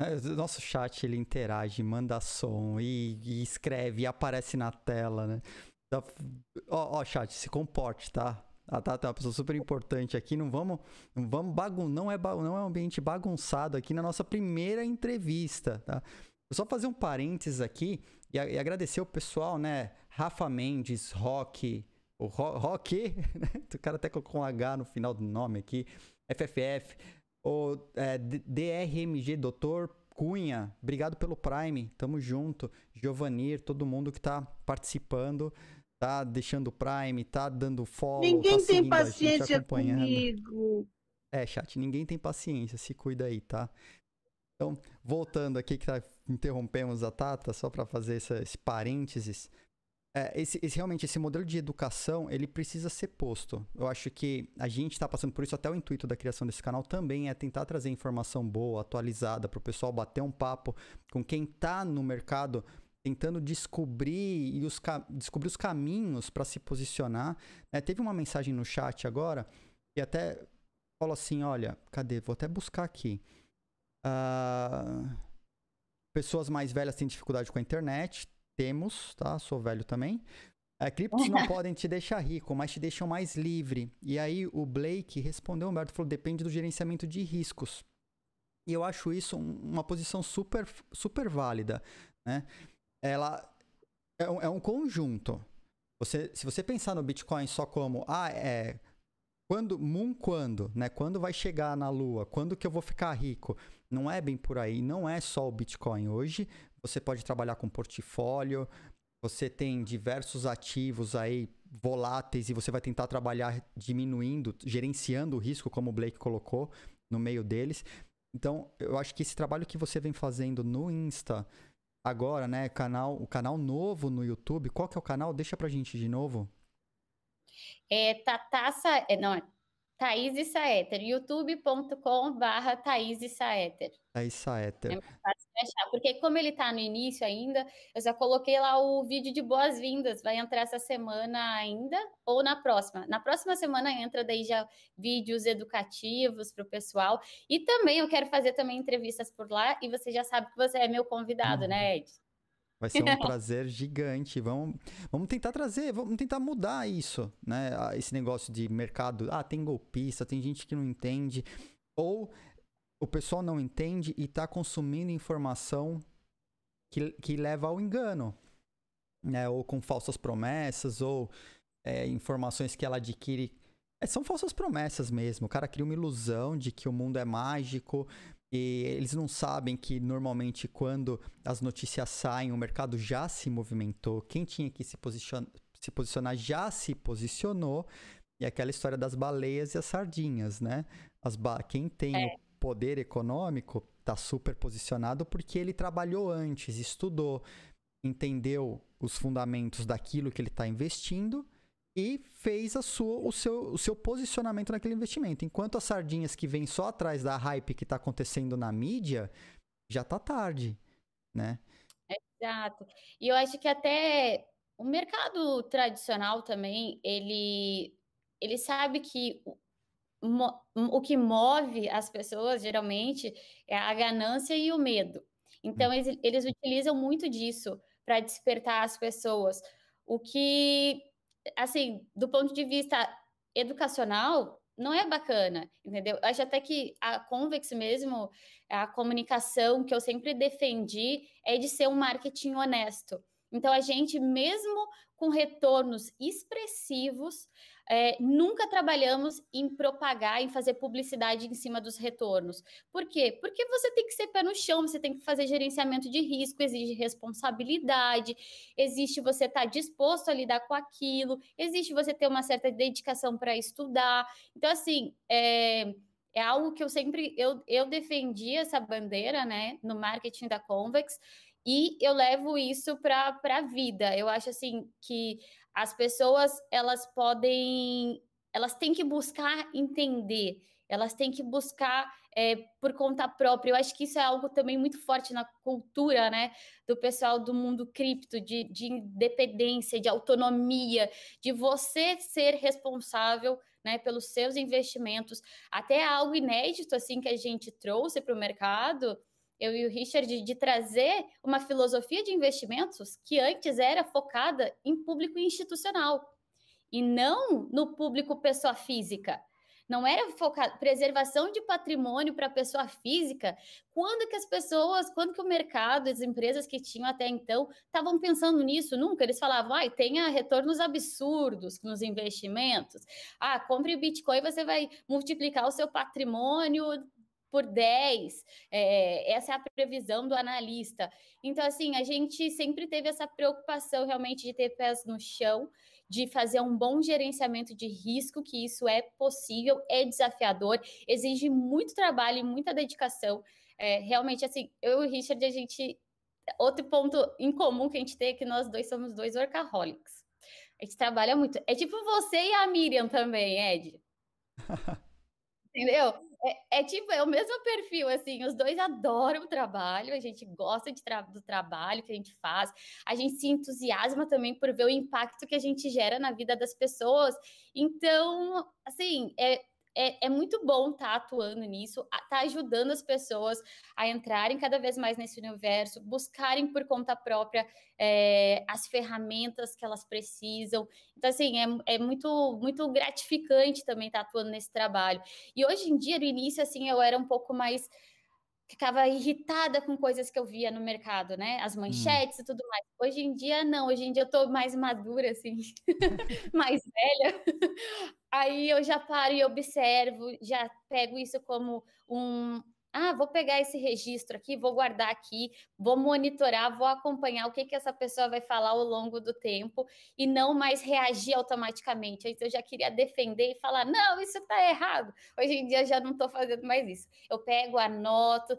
É, nosso chat ele interage, manda som e, e escreve e aparece na tela, né? Ó, oh, oh, chat, se comporte, tá? A ah, Tata tá, tá, é uma pessoa super importante aqui. Não vamos, não vamos bagun não é não é um ambiente bagunçado aqui na nossa primeira entrevista, tá? Vou só fazer um parênteses aqui e, e agradecer o pessoal, né? Rafa Mendes, Rock, o Ro Rock, (laughs) né? o cara até colocou um H no final do nome aqui, FFF, o é, DRMG Doutor Cunha, obrigado pelo Prime, tamo junto, Giovanir, todo mundo que tá participando, tá deixando o Prime, tá dando follow, tá Ninguém tá tem paciência comigo. É, chat, ninguém tem paciência, se cuida aí, tá? Então, voltando aqui que tá interrompemos a Tata só para fazer esse, esse parênteses. É, esse, esse, realmente esse modelo de educação ele precisa ser posto. Eu acho que a gente está passando por isso até o intuito da criação desse canal também é tentar trazer informação boa, atualizada para o pessoal bater um papo com quem está no mercado tentando descobrir e os descobrir os caminhos para se posicionar. É, teve uma mensagem no chat agora que até falou assim, olha, cadê? Vou até buscar aqui. Uh... Pessoas mais velhas têm dificuldade com a internet. Temos, tá? Sou velho também. É, criptos não (laughs) podem te deixar rico, mas te deixam mais livre. E aí o Blake respondeu, Humberto falou, depende do gerenciamento de riscos. E eu acho isso uma posição super, super válida, né? Ela é um, é um conjunto. Você, se você pensar no Bitcoin só como, ah, é quando, moon quando, né? Quando vai chegar na lua? Quando que eu vou ficar rico? Não é bem por aí, não é só o Bitcoin hoje. Você pode trabalhar com portfólio, você tem diversos ativos aí voláteis e você vai tentar trabalhar diminuindo, gerenciando o risco, como o Blake colocou no meio deles. Então, eu acho que esse trabalho que você vem fazendo no Insta agora, né, canal, o canal novo no YouTube, qual que é o canal? Deixa pra gente de novo. É Tataça, é, não, é Thaís Saeter, youtube.com/barra Thaís Saeter. Thaís Saeter. É fácil achar, porque como ele está no início ainda, eu já coloquei lá o vídeo de boas-vindas, vai entrar essa semana ainda ou na próxima. Na próxima semana entra daí já vídeos educativos para o pessoal e também eu quero fazer também entrevistas por lá e você já sabe que você é meu convidado, uhum. né, Ed? Vai ser um (laughs) prazer gigante. Vamos, vamos tentar trazer, vamos tentar mudar isso, né? Ah, esse negócio de mercado. Ah, tem golpista, tem gente que não entende. Ou o pessoal não entende e está consumindo informação que, que leva ao engano. Né? Ou com falsas promessas, ou é, informações que ela adquire. É, são falsas promessas mesmo. O cara cria uma ilusão de que o mundo é mágico, e eles não sabem que normalmente quando as notícias saem, o mercado já se movimentou, quem tinha que se, posicion se posicionar já se posicionou. E aquela história das baleias e as sardinhas, né? As ba quem tem é. o poder econômico está super posicionado porque ele trabalhou antes, estudou, entendeu os fundamentos daquilo que ele está investindo e fez a sua, o, seu, o seu posicionamento naquele investimento. Enquanto as sardinhas que vêm só atrás da hype que está acontecendo na mídia, já tá tarde, né? Exato. E eu acho que até o mercado tradicional também, ele, ele sabe que o que move as pessoas geralmente é a ganância e o medo. Então hum. eles, eles utilizam muito disso para despertar as pessoas. O que assim, do ponto de vista educacional, não é bacana, entendeu? Eu acho até que a Convex mesmo, a comunicação que eu sempre defendi é de ser um marketing honesto. Então, a gente, mesmo com retornos expressivos, é, nunca trabalhamos em propagar, em fazer publicidade em cima dos retornos. Por quê? Porque você tem que ser pé no chão, você tem que fazer gerenciamento de risco, exige responsabilidade, existe você estar tá disposto a lidar com aquilo, existe você ter uma certa dedicação para estudar. Então, assim, é, é algo que eu sempre eu, eu defendi essa bandeira, né, no marketing da Convex e eu levo isso para a vida. Eu acho assim que as pessoas elas podem, elas têm que buscar entender, elas têm que buscar é, por conta própria. Eu acho que isso é algo também muito forte na cultura, né, do pessoal do mundo cripto, de, de independência, de autonomia, de você ser responsável, né, pelos seus investimentos. Até é algo inédito assim que a gente trouxe para o mercado eu e o Richard, de trazer uma filosofia de investimentos que antes era focada em público institucional e não no público pessoa física. Não era focado preservação de patrimônio para pessoa física. Quando que as pessoas, quando que o mercado, as empresas que tinham até então estavam pensando nisso? Nunca. Eles falavam, ai, ah, tenha retornos absurdos nos investimentos. Ah, compre Bitcoin, você vai multiplicar o seu patrimônio por 10. É, é, essa é a previsão do analista. Então, assim, a gente sempre teve essa preocupação realmente de ter pés no chão, de fazer um bom gerenciamento de risco, que isso é possível, é desafiador, exige muito trabalho e muita dedicação. É, realmente, assim, eu e o Richard, a gente. Outro ponto em comum que a gente tem é que nós dois somos dois workaholics. A gente trabalha muito. É tipo você e a Miriam também, Ed. (laughs) Entendeu? É, é, tipo, é o mesmo perfil, assim, os dois adoram o trabalho, a gente gosta de tra do trabalho que a gente faz, a gente se entusiasma também por ver o impacto que a gente gera na vida das pessoas. Então, assim, é, é, é, muito bom estar tá atuando nisso, estar tá ajudando as pessoas a entrarem cada vez mais nesse universo, buscarem por conta própria é, as ferramentas que elas precisam. Então, assim, é, é muito, muito gratificante também estar tá atuando nesse trabalho. E hoje em dia, no início, assim, eu era um pouco mais ficava irritada com coisas que eu via no mercado, né? As hum. manchetes hum. e tudo mais. Hoje em dia, não. Hoje em dia eu tô mais madura, assim, (laughs) mais velha. Aí eu já paro e observo, já pego isso como um, ah, vou pegar esse registro aqui, vou guardar aqui, vou monitorar, vou acompanhar o que, que essa pessoa vai falar ao longo do tempo e não mais reagir automaticamente. Então, eu já queria defender e falar: não, isso está errado. Hoje em dia, já não estou fazendo mais isso. Eu pego, anoto,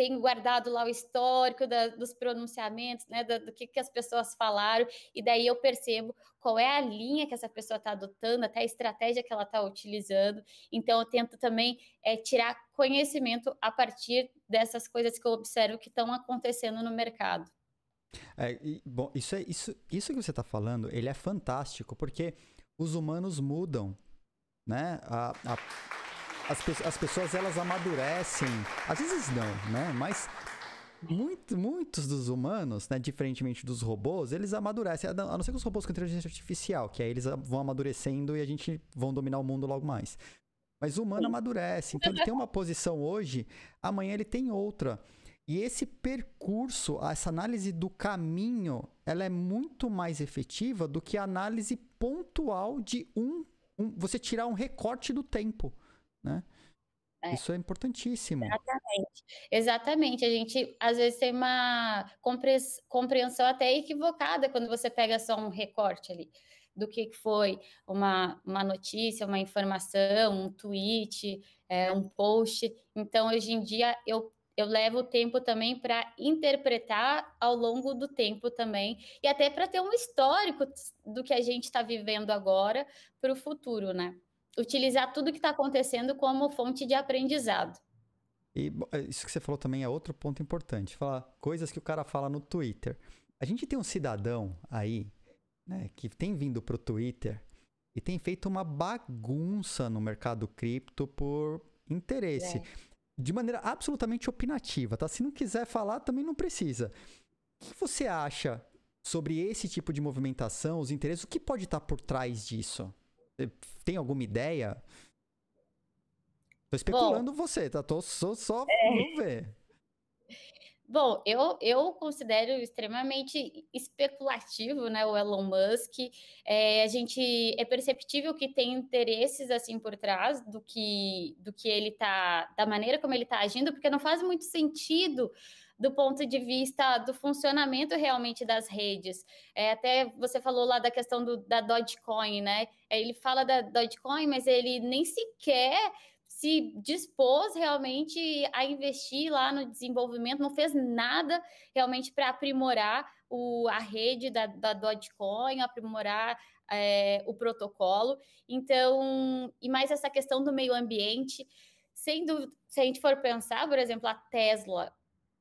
tem guardado lá o histórico da, dos pronunciamentos, né, do, do que, que, as pessoas falaram, e daí eu percebo qual é a linha que essa pessoa está adotando, até a estratégia que ela está utilizando. Então, eu tento também é, tirar conhecimento a partir dessas coisas que eu observo que estão acontecendo no mercado. É, e, bom, isso, é, isso, isso que você está falando, ele é fantástico, porque os humanos mudam, né? A, a as, as pessoas elas amadurecem. Às vezes não, né? Mas muito, muitos dos humanos, né, diferentemente dos robôs, eles amadurecem. A não ser que os robôs com inteligência artificial, que aí eles vão amadurecendo e a gente vão dominar o mundo logo mais. Mas o humano amadurece. Então ele tem uma posição hoje, amanhã ele tem outra. E esse percurso, essa análise do caminho, ela é muito mais efetiva do que a análise pontual de um, um você tirar um recorte do tempo né? É. Isso é importantíssimo. Exatamente. Exatamente. A gente, às vezes, tem uma compreensão até equivocada quando você pega só um recorte ali do que foi uma, uma notícia, uma informação, um tweet, é, um post. Então, hoje em dia, eu, eu levo o tempo também para interpretar ao longo do tempo também, e até para ter um histórico do que a gente está vivendo agora para o futuro, né? utilizar tudo que está acontecendo como fonte de aprendizado. E eh, isso que você falou também é outro ponto importante, falar coisas que o cara fala no Twitter. A gente tem um cidadão aí, né, que tem vindo pro Twitter e tem feito uma bagunça no mercado cripto por interesse. É. De maneira absolutamente opinativa, tá? Se não quiser falar, também não precisa. O que você acha sobre esse tipo de movimentação, os interesses, o que pode estar tá por trás disso? tem alguma ideia? Tô especulando Bom, você, tá? Tô só, só é... vamos ver. Bom, eu, eu considero extremamente especulativo, né, o Elon Musk. É, a gente é perceptível que tem interesses assim por trás do que do que ele tá, da maneira como ele tá agindo, porque não faz muito sentido do ponto de vista do funcionamento realmente das redes. É, até você falou lá da questão do, da Dogecoin, né? É, ele fala da Dogecoin, mas ele nem sequer se dispôs realmente a investir lá no desenvolvimento, não fez nada realmente para aprimorar o, a rede da, da Dogecoin, aprimorar é, o protocolo. Então, e mais essa questão do meio ambiente. Sendo, se a gente for pensar, por exemplo, a Tesla,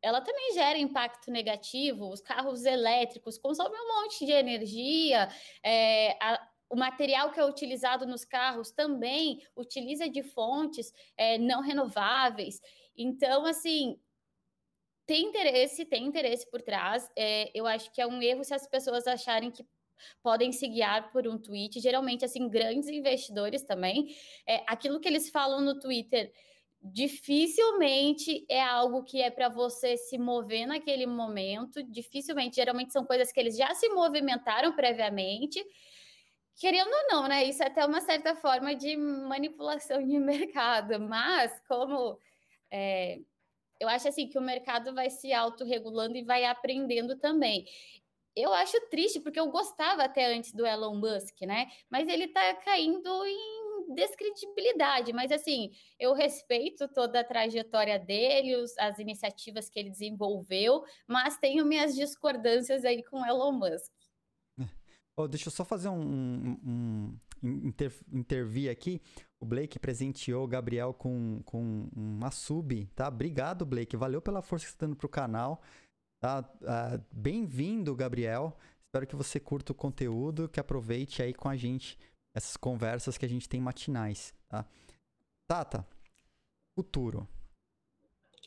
ela também gera impacto negativo. Os carros elétricos consomem um monte de energia, é, a, o material que é utilizado nos carros também utiliza de fontes é, não renováveis. Então, assim, tem interesse, tem interesse por trás. É, eu acho que é um erro se as pessoas acharem que podem se guiar por um tweet. Geralmente, assim, grandes investidores também. É, aquilo que eles falam no Twitter dificilmente é algo que é para você se mover naquele momento, dificilmente, geralmente são coisas que eles já se movimentaram previamente. Querendo ou não, né? Isso é até uma certa forma de manipulação de (laughs) mercado, mas como é, eu acho assim que o mercado vai se autorregulando e vai aprendendo também. Eu acho triste, porque eu gostava até antes do Elon Musk, né? Mas ele tá caindo em descredibilidade, mas assim, eu respeito toda a trajetória dele, os, as iniciativas que ele desenvolveu, mas tenho minhas discordâncias aí com Elon Musk. Oh, deixa eu só fazer um, um, um inter, intervir aqui. O Blake presenteou o Gabriel com, com uma sub, tá? Obrigado, Blake. Valeu pela força que você está dando pro canal. Tá? Ah, bem-vindo, Gabriel. Espero que você curta o conteúdo, que aproveite aí com a gente essas conversas que a gente tem matinais, tá? Tata, futuro.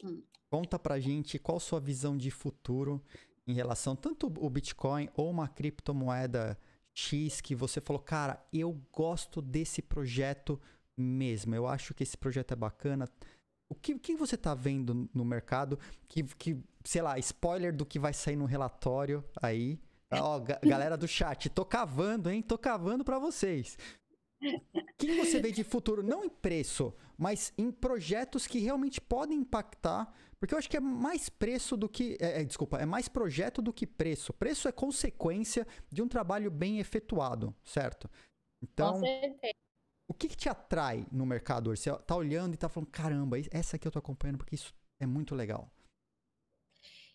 Hum. Conta pra gente qual sua visão de futuro em relação tanto o Bitcoin ou uma criptomoeda X que você falou, cara, eu gosto desse projeto mesmo. Eu acho que esse projeto é bacana. O que, que você tá vendo no mercado? Que, que, sei lá, spoiler do que vai sair no relatório aí. Tá, ó, galera do chat, tô cavando, hein? Tô cavando para vocês. O que você vê de futuro, não em preço, mas em projetos que realmente podem impactar? Porque eu acho que é mais preço do que. É, é, desculpa, é mais projeto do que preço. Preço é consequência de um trabalho bem efetuado, certo? Então. Com certeza. O que, que te atrai no mercado Você tá olhando e tá falando, caramba, essa aqui eu tô acompanhando porque isso é muito legal.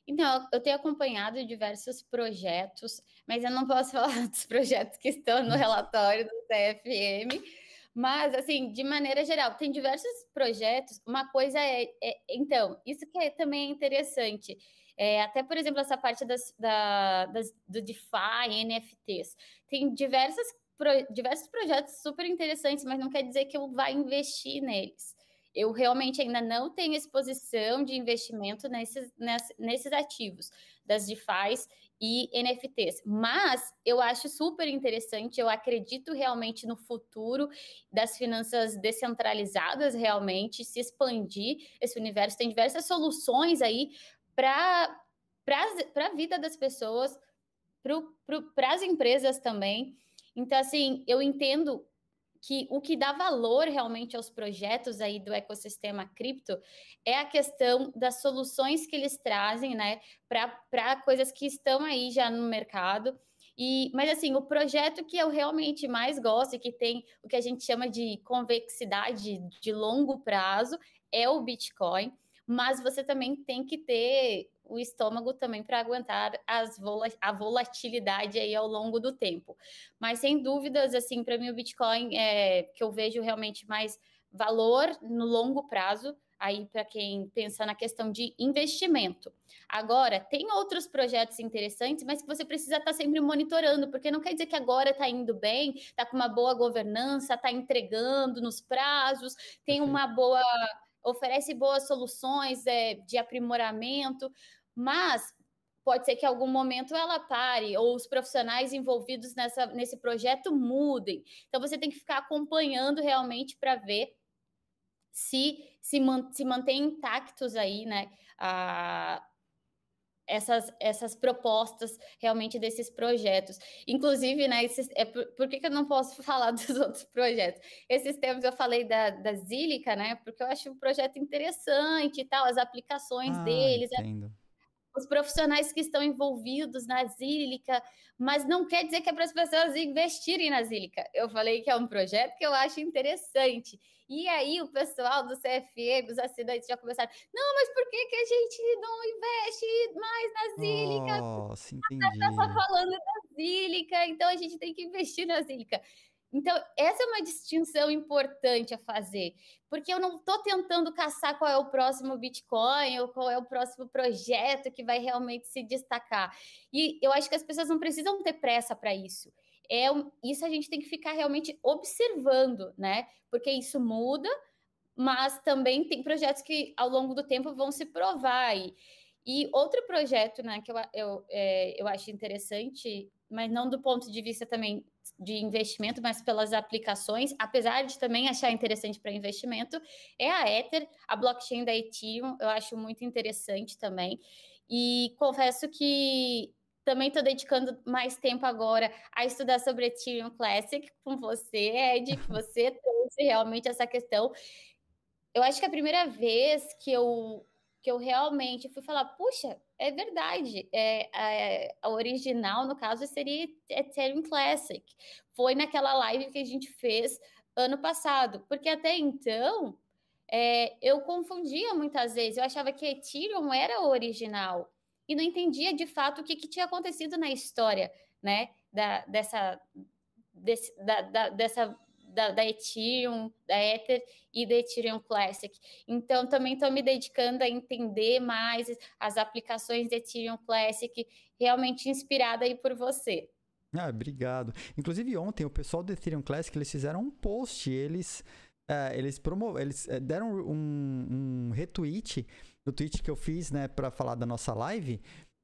Então, eu tenho acompanhado diversos projetos, mas eu não posso (laughs) falar dos projetos que estão no uhum. relatório do CFM. Mas, assim, de maneira geral, tem diversos projetos. Uma coisa é. é então, isso que é, também é interessante. É, até, por exemplo, essa parte das, da, das, do DeFi, NFTs. Tem diversas diversos projetos super interessantes, mas não quer dizer que eu vá investir neles. Eu realmente ainda não tenho exposição de investimento nesses, nesses ativos, das DeFi's e NFTs. Mas eu acho super interessante, eu acredito realmente no futuro das finanças descentralizadas, realmente se expandir esse universo. Tem diversas soluções aí para a vida das pessoas, para as empresas também. Então, assim, eu entendo que o que dá valor realmente aos projetos aí do ecossistema cripto é a questão das soluções que eles trazem, né, para coisas que estão aí já no mercado. E, mas assim, o projeto que eu realmente mais gosto e que tem o que a gente chama de convexidade de longo prazo é o Bitcoin mas você também tem que ter o estômago também para aguentar as vola a volatilidade aí ao longo do tempo. Mas sem dúvidas, assim, para mim o Bitcoin é que eu vejo realmente mais valor no longo prazo, aí para quem pensa na questão de investimento. Agora, tem outros projetos interessantes, mas que você precisa estar tá sempre monitorando, porque não quer dizer que agora está indo bem, está com uma boa governança, está entregando nos prazos, tem uma boa oferece boas soluções é, de aprimoramento, mas pode ser que em algum momento ela pare, ou os profissionais envolvidos nessa, nesse projeto mudem. Então você tem que ficar acompanhando realmente para ver se se, man, se mantém intactos aí, né? A, essas, essas propostas realmente desses projetos. Inclusive, né, esses, é, por, por que, que eu não posso (laughs) falar dos outros projetos? Esses tempos eu falei da, da Zílica, né, porque eu acho um projeto interessante e tal, as aplicações ah, deles. Entendo os profissionais que estão envolvidos na Zílica, mas não quer dizer que é para as pessoas investirem na Zílica. Eu falei que é um projeto que eu acho interessante. E aí o pessoal do CFM, os assinantes já começaram, não, mas por que, que a gente não investe mais na Zílica? Nossa, entendi. Ela estava falando da Zílica, então a gente tem que investir na Zílica. Então, essa é uma distinção importante a fazer, porque eu não estou tentando caçar qual é o próximo Bitcoin ou qual é o próximo projeto que vai realmente se destacar. E eu acho que as pessoas não precisam ter pressa para isso. É, isso a gente tem que ficar realmente observando, né? Porque isso muda, mas também tem projetos que ao longo do tempo vão se provar. E, e outro projeto né, que eu, eu, é, eu acho interessante, mas não do ponto de vista também de investimento, mas pelas aplicações, apesar de também achar interessante para investimento, é a Ether, a blockchain da Ethereum, eu acho muito interessante também. E confesso que também estou dedicando mais tempo agora a estudar sobre Ethereum Classic com você, Ed, que você (laughs) trouxe realmente essa questão. Eu acho que é a primeira vez que eu que eu realmente fui falar, puxa, é verdade. É, a, é, a, original, no caso, seria é Ethereum Classic. Foi naquela live que a gente fez ano passado. Porque até então, é, eu confundia muitas vezes. Eu achava que Ethereum era o original. E não entendia, de fato, o que, que tinha acontecido na história, né? Da, dessa, desse, da, da, dessa da, da Ethereum, da Ether e da Ethereum Classic. Então, também estou me dedicando a entender mais as aplicações da Ethereum Classic, realmente inspirada aí por você. Ah, obrigado. Inclusive, ontem o pessoal do Ethereum Classic, eles fizeram um post, eles... É, eles, promo... eles eh, deram um, um retweet do tweet que eu fiz, né, para falar da nossa live,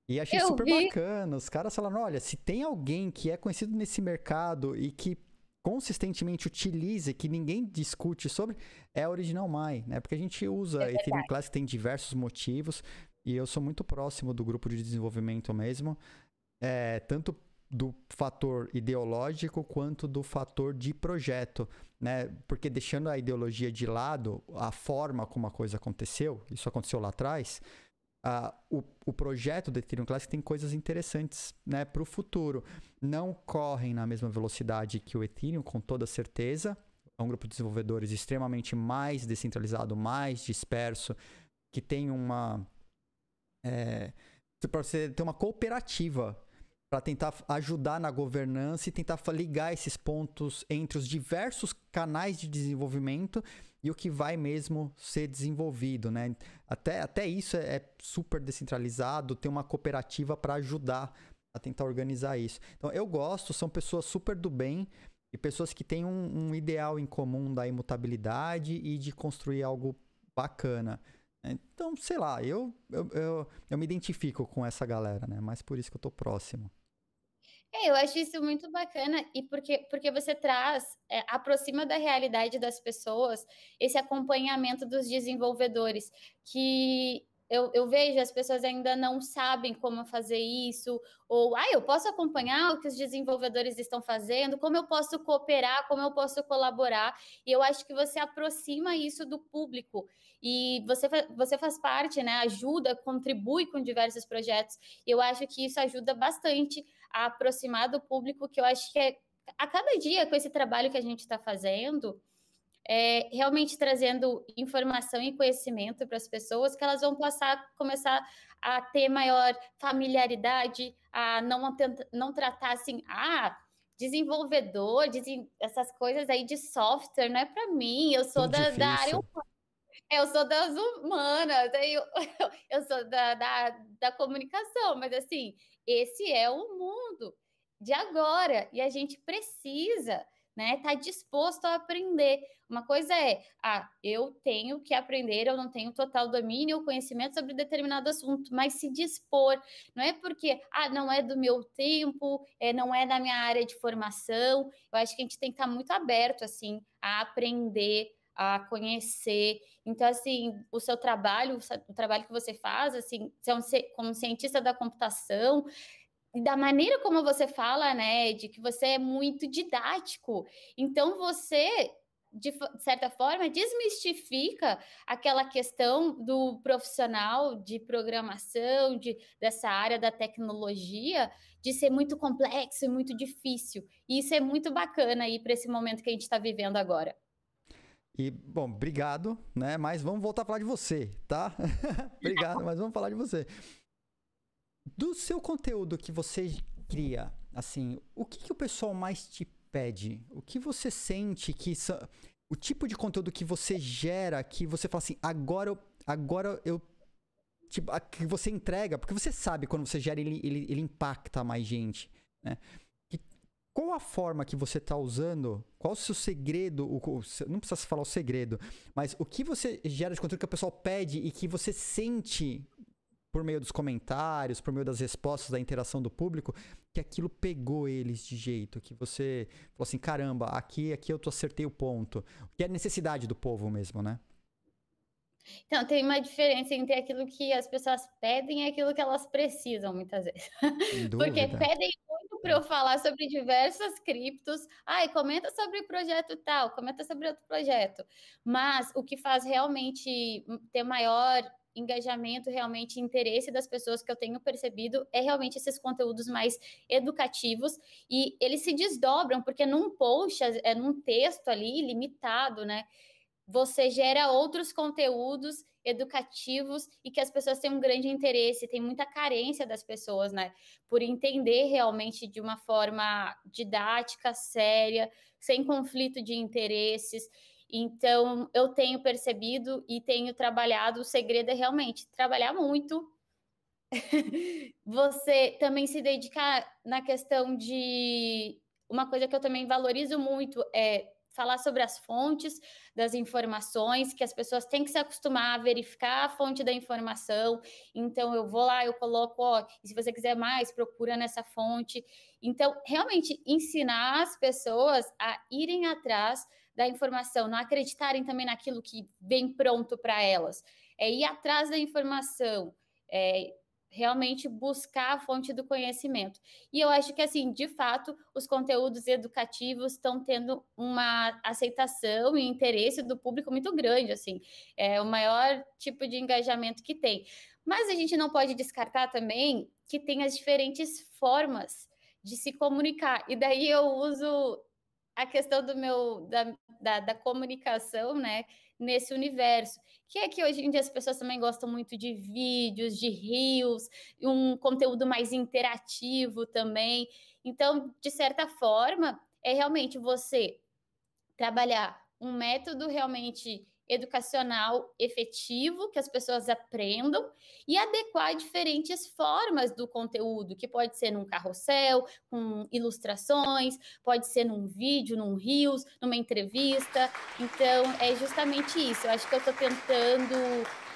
e achei eu super vi. bacana. Os caras falaram: olha, se tem alguém que é conhecido nesse mercado e que consistentemente utiliza, que ninguém discute sobre, é a Original My, né? Porque a gente usa é Ethereum Classic, tem diversos motivos, e eu sou muito próximo do grupo de desenvolvimento mesmo, é, tanto do fator ideológico quanto do fator de projeto, né? Porque deixando a ideologia de lado, a forma como a coisa aconteceu, isso aconteceu lá atrás, uh, o, o, projeto do Ethereum Classic tem coisas interessantes né, para o futuro. Não correm na mesma velocidade que o Ethereum, com toda certeza. É um grupo de desenvolvedores extremamente mais descentralizado, mais disperso, que tem uma. É, para você ter uma cooperativa para tentar ajudar na governança e tentar ligar esses pontos entre os diversos canais de desenvolvimento e o que vai mesmo ser desenvolvido, né? Até, até isso é, é super descentralizado, tem uma cooperativa para ajudar a tentar organizar isso. Então eu gosto, são pessoas super do bem e pessoas que têm um, um ideal em comum da imutabilidade e de construir algo bacana. Então, sei lá, eu, eu, eu, eu me identifico com essa galera, né? Mas por isso que eu tô próximo. É, eu acho isso muito bacana e porque, porque você traz, é, aproxima da realidade das pessoas esse acompanhamento dos desenvolvedores, que eu, eu, vejo as pessoas ainda não sabem como fazer isso, ou ah, eu posso acompanhar o que os desenvolvedores estão fazendo, como eu posso cooperar, como eu posso colaborar, e eu acho que você aproxima isso do público, e você, você faz parte, né, ajuda, contribui com diversos projetos, e eu acho que isso ajuda bastante a aproximar do público, que eu acho que é, a cada dia com esse trabalho que a gente está fazendo, é, realmente trazendo informação e conhecimento para as pessoas, que elas vão passar, começar a ter maior familiaridade, a não, não tratar assim, ah, desenvolvedor, essas coisas aí de software, não é para mim, eu sou da, da, área é, Eu sou das humanas, (laughs) eu, eu sou da, da, da comunicação, mas assim, esse é o mundo de agora e a gente precisa né? Tá disposto a aprender. Uma coisa é, ah, eu tenho que aprender, eu não tenho total domínio ou conhecimento sobre determinado assunto, mas se dispor, não é porque, ah, não é do meu tempo, é, não é da minha área de formação. Eu acho que a gente tem que estar tá muito aberto, assim, a aprender, a conhecer. Então, assim, o seu trabalho, o trabalho que você faz, assim, é como cientista da computação, da maneira como você fala, né, de que você é muito didático. Então, você de certa forma, desmistifica aquela questão do profissional de programação, de, dessa área da tecnologia, de ser muito complexo e muito difícil. E isso é muito bacana aí para esse momento que a gente está vivendo agora. E, bom, obrigado, né? Mas vamos voltar a falar de você, tá? (laughs) obrigado, mas vamos falar de você. Do seu conteúdo que você cria, assim, o que, que o pessoal mais te pede? O que você sente que. O tipo de conteúdo que você gera, que você fala assim, agora eu. Agora eu tipo, que você entrega, porque você sabe quando você gera, ele, ele, ele impacta mais gente. Né? qual a forma que você está usando, qual o seu segredo, o, o, não precisa se falar o segredo, mas o que você gera de conteúdo que o pessoal pede e que você sente por meio dos comentários, por meio das respostas, da interação do público, que aquilo pegou eles de jeito, que você falou assim, caramba, aqui, aqui eu tô acertei o ponto. Que é a necessidade do povo mesmo, né? Então, tem uma diferença entre aquilo que as pessoas pedem e aquilo que elas precisam, muitas vezes. (laughs) Porque pedem para eu falar sobre diversas criptos. Ai, comenta sobre o projeto tal, comenta sobre outro projeto. Mas o que faz realmente ter maior engajamento, realmente interesse das pessoas que eu tenho percebido é realmente esses conteúdos mais educativos e eles se desdobram porque num post, é num texto ali limitado, né? Você gera outros conteúdos educativos e que as pessoas têm um grande interesse, tem muita carência das pessoas, né? Por entender realmente de uma forma didática, séria, sem conflito de interesses. Então, eu tenho percebido e tenho trabalhado, o segredo é realmente trabalhar muito. (laughs) Você também se dedicar na questão de uma coisa que eu também valorizo muito é falar sobre as fontes das informações, que as pessoas têm que se acostumar a verificar a fonte da informação. Então, eu vou lá, eu coloco, ó, e se você quiser mais, procura nessa fonte. Então, realmente ensinar as pessoas a irem atrás da informação, não acreditarem também naquilo que vem pronto para elas. É ir atrás da informação. É, realmente buscar a fonte do conhecimento. E eu acho que, assim, de fato, os conteúdos educativos estão tendo uma aceitação e interesse do público muito grande, assim, é o maior tipo de engajamento que tem. Mas a gente não pode descartar também que tem as diferentes formas de se comunicar. E daí eu uso a questão do meu da, da, da comunicação, né? nesse universo. Que é que hoje em dia as pessoas também gostam muito de vídeos, de reels, um conteúdo mais interativo também. Então, de certa forma, é realmente você trabalhar um método realmente educacional efetivo, que as pessoas aprendam, e adequar diferentes formas do conteúdo, que pode ser num carrossel, com ilustrações, pode ser num vídeo, num reels, numa entrevista. Então, é justamente isso. Eu acho que eu estou tentando,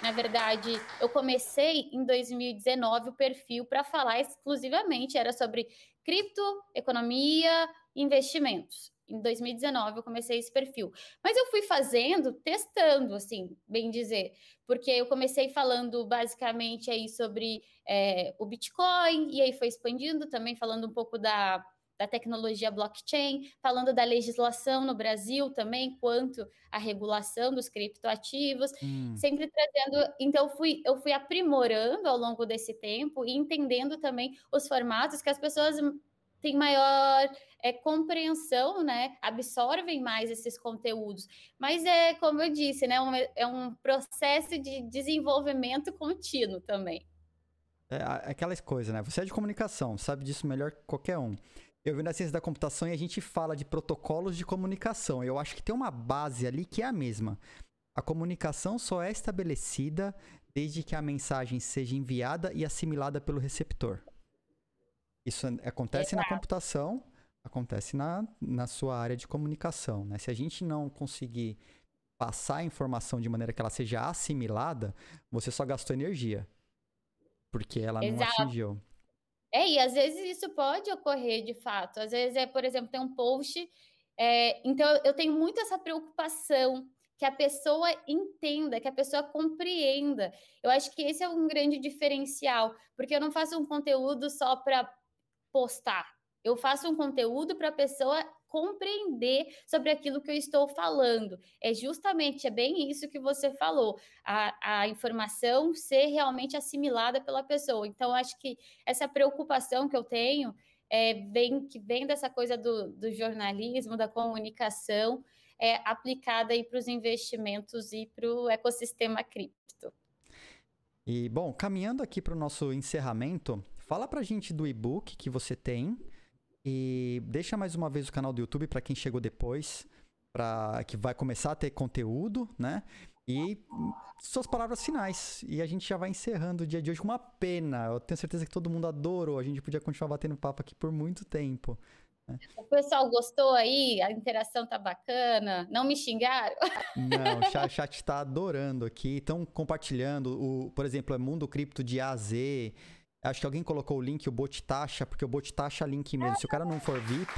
na verdade, eu comecei em 2019 o perfil para falar exclusivamente, era sobre cripto, economia, investimentos em 2019 eu comecei esse perfil. Mas eu fui fazendo, testando, assim, bem dizer, porque eu comecei falando basicamente aí sobre é, o Bitcoin, e aí foi expandindo também, falando um pouco da, da tecnologia blockchain, falando da legislação no Brasil também, quanto à regulação dos criptoativos, hum. sempre trazendo. Então, fui, eu fui aprimorando ao longo desse tempo e entendendo também os formatos que as pessoas tem maior é, compreensão, né? Absorvem mais esses conteúdos. Mas é como eu disse, né? Um, é um processo de desenvolvimento contínuo também. É aquelas coisas, né? Você é de comunicação, sabe disso melhor que qualquer um. Eu vim da ciência da computação e a gente fala de protocolos de comunicação. Eu acho que tem uma base ali que é a mesma. A comunicação só é estabelecida desde que a mensagem seja enviada e assimilada pelo receptor. Isso acontece Exato. na computação, acontece na, na sua área de comunicação, né? Se a gente não conseguir passar a informação de maneira que ela seja assimilada, você só gastou energia. Porque ela Exato. não atingiu. É, e às vezes isso pode ocorrer de fato. Às vezes é, por exemplo, tem um post. É, então eu tenho muito essa preocupação que a pessoa entenda, que a pessoa compreenda. Eu acho que esse é um grande diferencial, porque eu não faço um conteúdo só para postar. Eu faço um conteúdo para a pessoa compreender sobre aquilo que eu estou falando. É justamente, é bem isso que você falou, a, a informação ser realmente assimilada pela pessoa. Então, acho que essa preocupação que eu tenho é, vem, que vem dessa coisa do, do jornalismo, da comunicação, é, aplicada para os investimentos e para o ecossistema cripto. E, bom, caminhando aqui para o nosso encerramento, Fala pra gente do e-book que você tem e deixa mais uma vez o canal do YouTube para quem chegou depois, para que vai começar a ter conteúdo, né? E suas palavras finais. E a gente já vai encerrando o dia de hoje com uma pena. Eu tenho certeza que todo mundo adorou. A gente podia continuar batendo papo aqui por muito tempo. Né? O pessoal gostou aí? A interação tá bacana? Não me xingaram? Não, o chat, tá adorando aqui. Estão compartilhando. O, por exemplo, é Mundo Cripto de A a Z. Acho que alguém colocou o link, o bot taxa, porque o bot taxa é link mesmo. Se o cara não for VIP,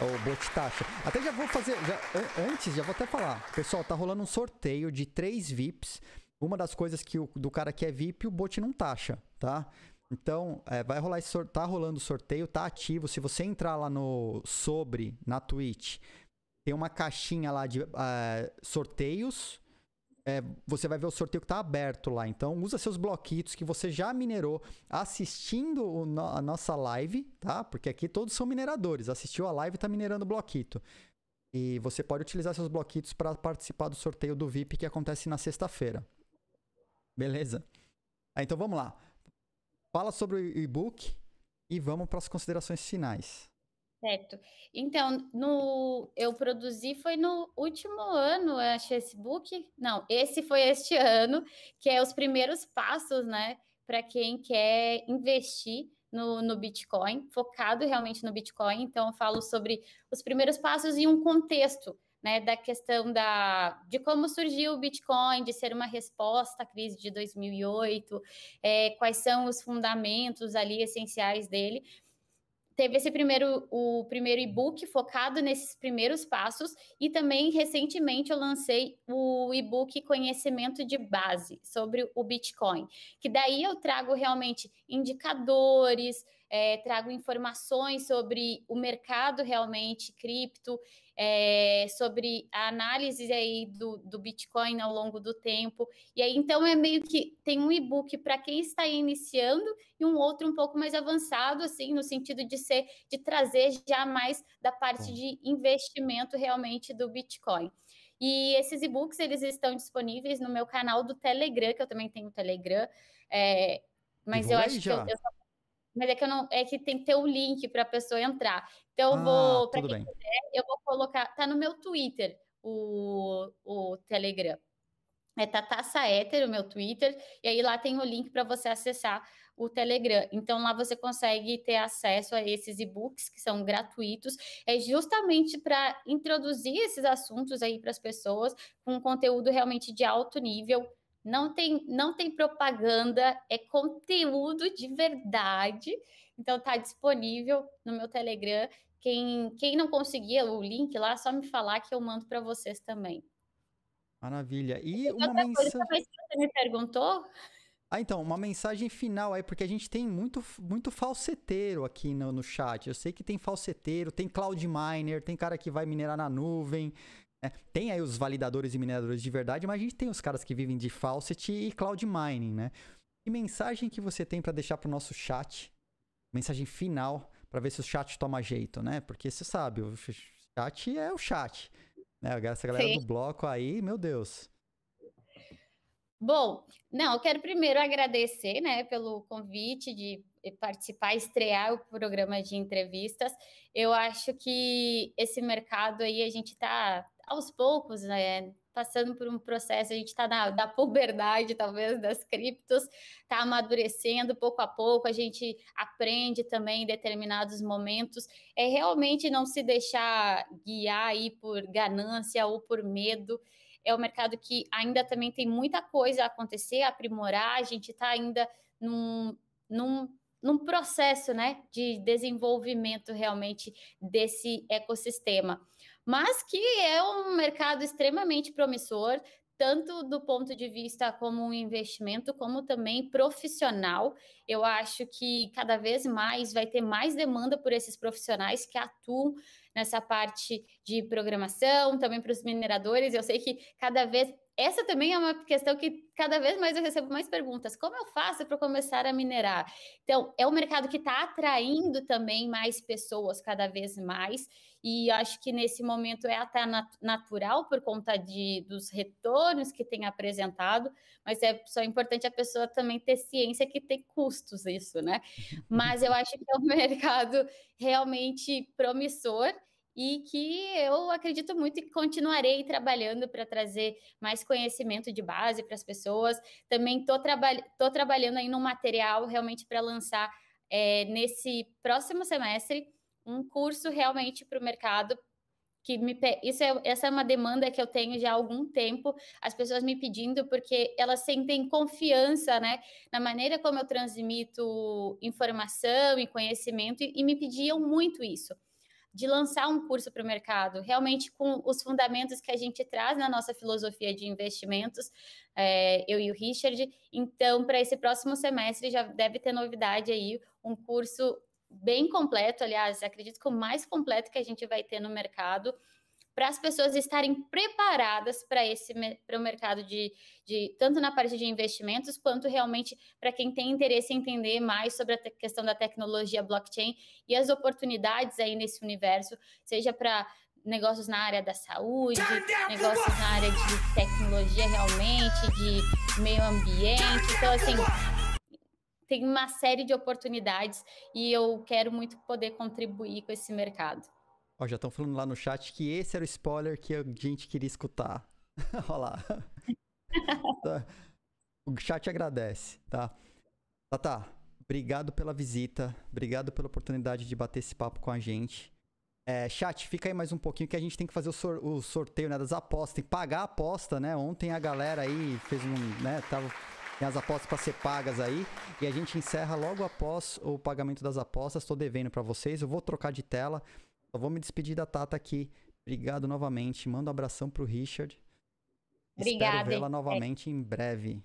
o bot taxa. Até já vou fazer. Já, antes, já vou até falar. Pessoal, tá rolando um sorteio de três VIPs. Uma das coisas que o, do cara que é VIP, o bot não taxa, tá? Então, é, vai rolar esse sorteio, tá rolando o sorteio, tá ativo. Se você entrar lá no sobre, na Twitch, tem uma caixinha lá de uh, sorteios é, você vai ver o sorteio que está aberto lá. Então, usa seus bloquitos que você já minerou assistindo no, a nossa live, tá? Porque aqui todos são mineradores. Assistiu a live e está minerando bloquito. E você pode utilizar seus bloquitos para participar do sorteio do VIP que acontece na sexta-feira. Beleza? Ah, então, vamos lá. Fala sobre o e-book e vamos para as considerações finais. Certo. Então, no, eu produzi foi no último ano, eu achei esse book. Não, esse foi este (laughs) ano, que é os primeiros passos, né, para quem quer investir no, no Bitcoin, focado realmente no Bitcoin. Então, eu falo sobre os primeiros passos e um contexto, né, da questão da, de como surgiu o Bitcoin, de ser uma resposta à crise de 2008, é, eh, quais são os fundamentos ali essenciais dele teve esse primeiro o primeiro e-book focado nesses primeiros passos e também recentemente eu lancei o e-book Conhecimento de Base sobre o Bitcoin, que daí eu trago realmente indicadores, é, trago informações sobre o mercado realmente cripto, é, sobre a análise aí do, do Bitcoin ao longo do tempo. E aí, então, é meio que tem um e-book para quem está iniciando e um outro um pouco mais avançado, assim, no sentido de ser, de trazer já mais da parte de investimento realmente do Bitcoin. E esses e-books, eles estão disponíveis no meu canal do Telegram, que eu também tenho Telegram, é, mas eu acho que eu, eu mas é que eu não é que tem que ter o um link para a pessoa entrar. Então eu ah, vou, para quem bem. quiser, eu vou colocar, tá no meu Twitter, o, o Telegram. É Tataça Éter, o meu Twitter, e aí lá tem o link para você acessar o Telegram. Então lá você consegue ter acesso a esses e-books que são gratuitos. É justamente para introduzir esses assuntos aí para as pessoas com um conteúdo realmente de alto nível não tem, não tem propaganda, é conteúdo de verdade. Então tá disponível no meu Telegram. Quem, quem não conseguir o link lá, só me falar que eu mando para vocês também. Maravilha. E, e uma mensagem. Você me perguntou? Ah, então, uma mensagem final aí, porque a gente tem muito, muito falseteiro aqui no, no chat. Eu sei que tem falseteiro, tem cloud miner, tem cara que vai minerar na nuvem, né? Tem aí os validadores e mineradores de verdade, mas a gente tem os caras que vivem de faucet e cloud mining, né? Que mensagem que você tem para deixar para o nosso chat? Mensagem final para ver se o chat toma jeito, né? Porque você sabe, o chat é o chat. Né? Essa galera Sim. do bloco aí, meu Deus. Bom, não, eu quero primeiro agradecer, né, pelo convite de participar, estrear o programa de entrevistas. Eu acho que esse mercado aí a gente está aos poucos, né, passando por um processo, a gente está na da puberdade, talvez, das criptos, está amadurecendo pouco a pouco, a gente aprende também em determinados momentos. É realmente não se deixar guiar aí por ganância ou por medo. É um mercado que ainda também tem muita coisa a acontecer, a aprimorar, a gente está ainda num. num num processo né, de desenvolvimento realmente desse ecossistema mas que é um mercado extremamente promissor, tanto do ponto de vista como um investimento, como também profissional. Eu acho que cada vez mais vai ter mais demanda por esses profissionais que atuam nessa parte de programação, também para os mineradores. Eu sei que cada vez essa também é uma questão que cada vez mais eu recebo mais perguntas. Como eu faço para começar a minerar? Então, é um mercado que está atraindo também mais pessoas cada vez mais, e acho que nesse momento é até natural por conta de, dos retornos que tem apresentado, mas é só importante a pessoa também ter ciência que tem custos isso, né? (laughs) Mas eu acho que é um (laughs) mercado realmente promissor e que eu acredito muito que continuarei trabalhando para trazer mais conhecimento de base para as pessoas. Também estou traba trabalhando aí no material realmente para lançar é, nesse próximo semestre um curso realmente para o mercado que me isso é, essa é uma demanda que eu tenho já há algum tempo, as pessoas me pedindo porque elas sentem confiança, né, na maneira como eu transmito informação e conhecimento e, e me pediam muito isso de lançar um curso para o mercado, realmente com os fundamentos que a gente traz na nossa filosofia de investimentos, é, eu e o Richard. Então, para esse próximo semestre já deve ter novidade aí, um curso bem completo, aliás, acredito que o mais completo que a gente vai ter no mercado, para as pessoas estarem preparadas para esse para o mercado de, de tanto na parte de investimentos quanto realmente para quem tem interesse em entender mais sobre a questão da tecnologia blockchain e as oportunidades aí nesse universo, seja para negócios na área da saúde, negócios na área de tecnologia realmente, de meio ambiente. Então assim, tem uma série de oportunidades e eu quero muito poder contribuir com esse mercado. Ó, já estão falando lá no chat que esse era o spoiler que a gente queria escutar. (laughs) Olha lá. (laughs) o chat agradece, tá? Tá, tá. Obrigado pela visita. Obrigado pela oportunidade de bater esse papo com a gente. É, chat, fica aí mais um pouquinho que a gente tem que fazer o, sor o sorteio né, das apostas. Tem que pagar a aposta, né? Ontem a galera aí fez um. Né, tava, tem as apostas para ser pagas aí. E a gente encerra logo após o pagamento das apostas. Estou devendo para vocês. Eu vou trocar de tela. Só vou me despedir da Tata aqui. Obrigado novamente. Manda um abração pro Richard. Obrigada. Espero vê-la novamente é. em breve.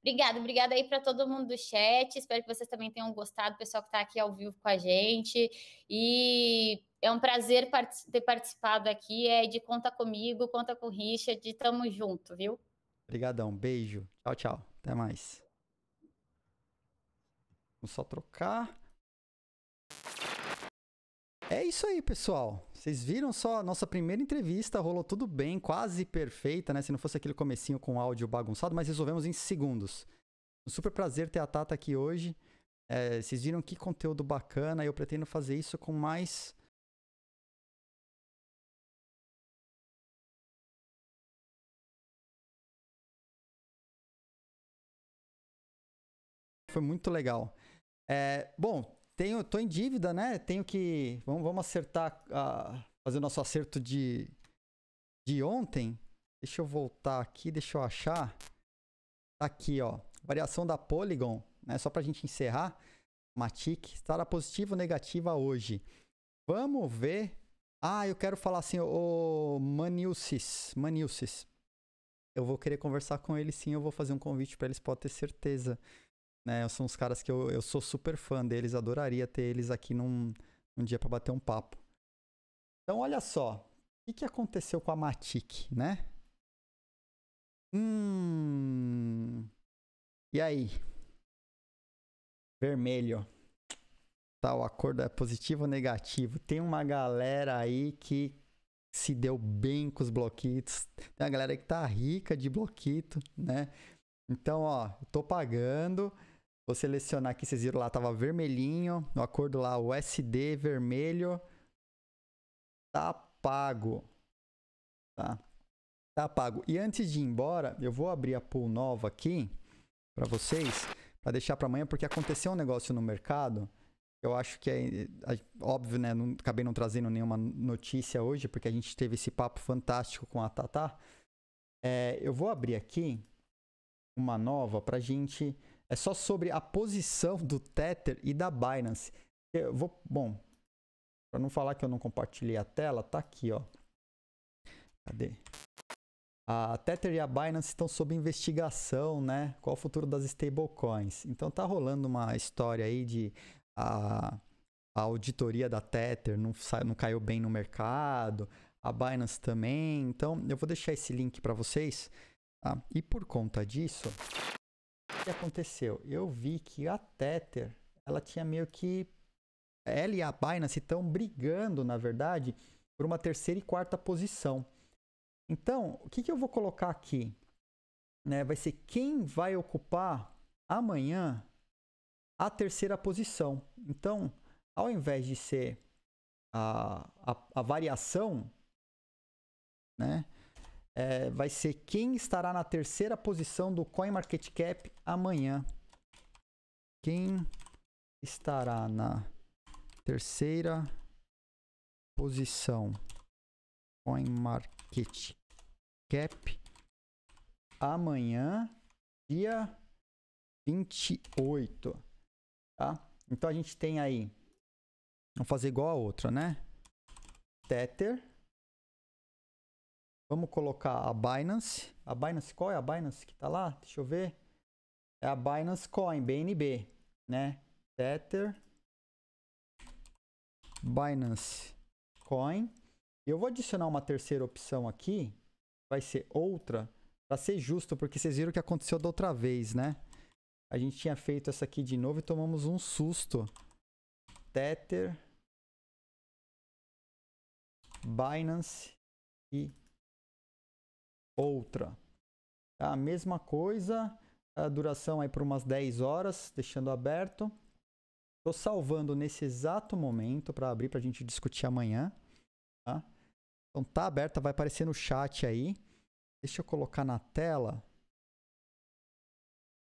Obrigada, obrigada aí para todo mundo do chat. Espero que vocês também tenham gostado, pessoal que está aqui ao vivo com a gente. E é um prazer ter participado aqui. É de conta comigo, conta com o Richard. Tamo junto, viu? Obrigadão, beijo. Tchau, tchau. Até mais. Vamos só trocar. É isso aí, pessoal. Vocês viram só, nossa primeira entrevista rolou tudo bem, quase perfeita, né? Se não fosse aquele comecinho com áudio bagunçado, mas resolvemos em segundos. Um super prazer ter a Tata aqui hoje. É, vocês viram que conteúdo bacana e eu pretendo fazer isso com mais foi muito legal. É, bom, tenho, tô em dívida, né? Tenho que. Vamos, vamos acertar. fazer o nosso acerto de, de ontem. Deixa eu voltar aqui, deixa eu achar. Tá aqui, ó. Variação da Polygon, né? Só pra gente encerrar. Matic, estará positiva ou negativa hoje? Vamos ver. Ah, eu quero falar assim, o Manilcis, Manilcis. Eu vou querer conversar com ele sim, eu vou fazer um convite para eles, pode ter certeza. Né? São os caras que eu, eu sou super fã deles, adoraria ter eles aqui num, num dia para bater um papo. Então, olha só. O que, que aconteceu com a Matic, né? Hum. E aí? Vermelho. Tá, o acordo é positivo ou negativo? Tem uma galera aí que se deu bem com os bloquitos. Tem uma galera que tá rica de bloquito, né? Então, ó, tô pagando. Vou selecionar aqui, vocês viram lá, tava vermelhinho. No acordo lá, o SD vermelho. Tá pago. Tá? Tá pago. E antes de ir embora, eu vou abrir a pool nova aqui para vocês, para deixar para amanhã, porque aconteceu um negócio no mercado. Eu acho que é, é óbvio, né? Não, acabei não trazendo nenhuma notícia hoje, porque a gente teve esse papo fantástico com a Tata. É, eu vou abrir aqui uma nova para gente é só sobre a posição do Tether e da Binance. Eu vou, bom, para não falar que eu não compartilhei a tela, tá aqui, ó. Cadê? A Tether e a Binance estão sob investigação, né? Qual o futuro das stablecoins? Então tá rolando uma história aí de a, a auditoria da Tether não, não caiu bem no mercado, a Binance também. Então eu vou deixar esse link para vocês. Tá? E por conta disso, que aconteceu? Eu vi que a Tether, ela tinha meio que ela e a Binance estão brigando, na verdade, por uma terceira e quarta posição. Então, o que, que eu vou colocar aqui? Né, vai ser quem vai ocupar amanhã a terceira posição. Então, ao invés de ser a, a, a variação, né, é, vai ser quem estará na terceira posição do CoinMarketCap amanhã. Quem estará na terceira posição CoinMarketCap amanhã, dia 28, tá? Então a gente tem aí, vamos fazer igual a outra, né? Tether Vamos colocar a Binance. A Binance, qual é a Binance que tá lá? Deixa eu ver. É a Binance Coin, BNB, né? Tether. Binance Coin. Eu vou adicionar uma terceira opção aqui. Vai ser outra. Pra ser justo, porque vocês viram o que aconteceu da outra vez, né? A gente tinha feito essa aqui de novo e tomamos um susto. Tether. Binance e outra. Tá? A mesma coisa, a duração aí por umas 10 horas, deixando aberto. Estou salvando nesse exato momento para abrir para a gente discutir amanhã. Tá? Então tá aberta, vai aparecer no chat aí. Deixa eu colocar na tela.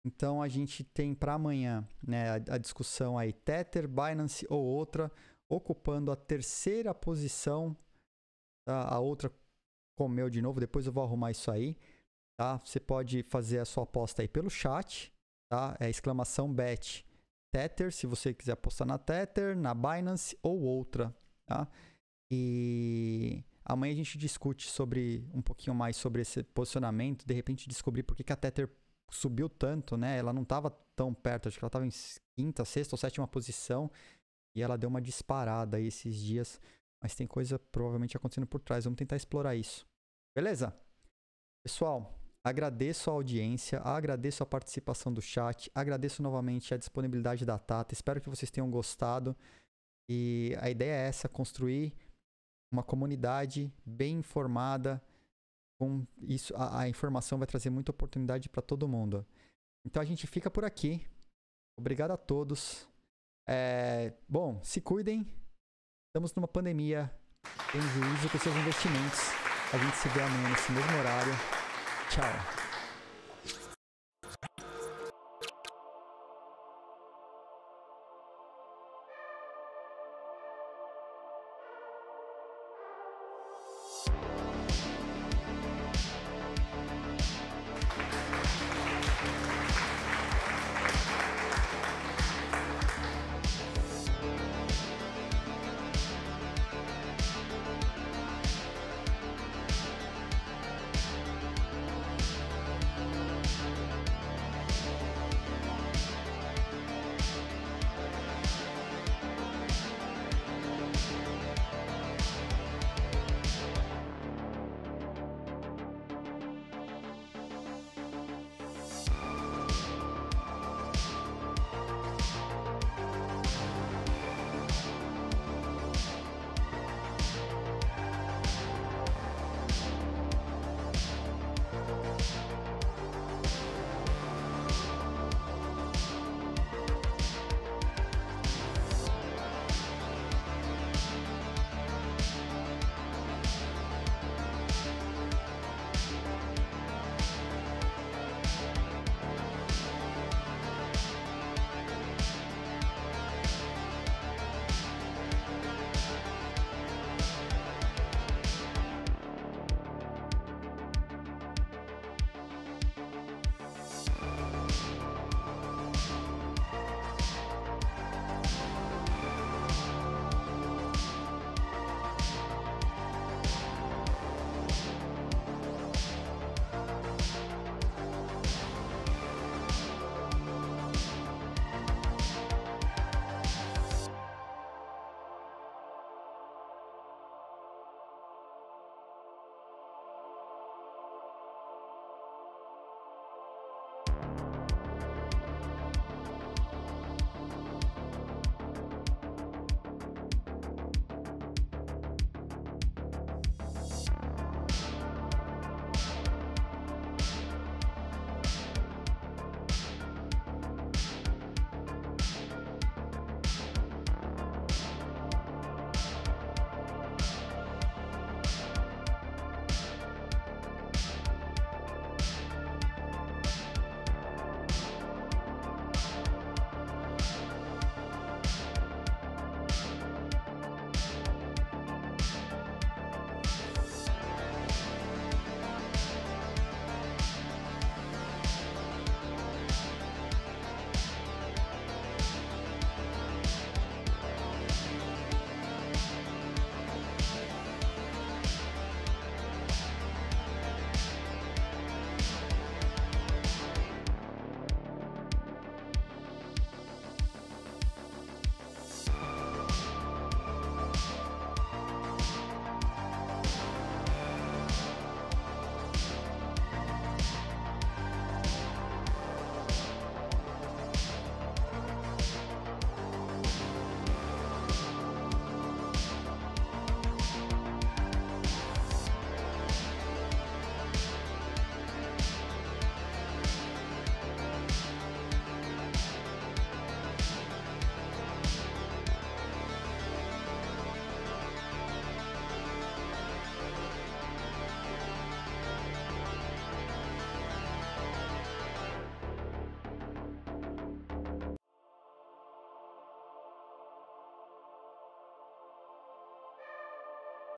Então a gente tem para amanhã né, a, a, discussão aí Tether, Binance ou outra ocupando a terceira posição, a, tá? a outra comeu de novo, depois eu vou arrumar isso aí, tá? Você pode fazer a sua aposta aí pelo chat, tá? É exclamação bet Tether, se você quiser apostar na Tether, na Binance ou outra, tá? E amanhã a gente discute sobre um pouquinho mais sobre esse posicionamento, de repente descobrir por que, que a Tether subiu tanto, né? Ela não estava tão perto, acho que ela estava em quinta, sexta ou sétima posição e ela deu uma disparada aí esses dias mas tem coisa provavelmente acontecendo por trás. Vamos tentar explorar isso. Beleza? Pessoal, agradeço a audiência, agradeço a participação do chat, agradeço novamente a disponibilidade da Tata. Espero que vocês tenham gostado. E a ideia é essa: construir uma comunidade bem informada. Com isso, a, a informação vai trazer muita oportunidade para todo mundo. Então a gente fica por aqui. Obrigado a todos. É, bom, se cuidem. Estamos numa pandemia. Tem juízo com seus investimentos. A gente se vê amanhã nesse mesmo horário. Tchau.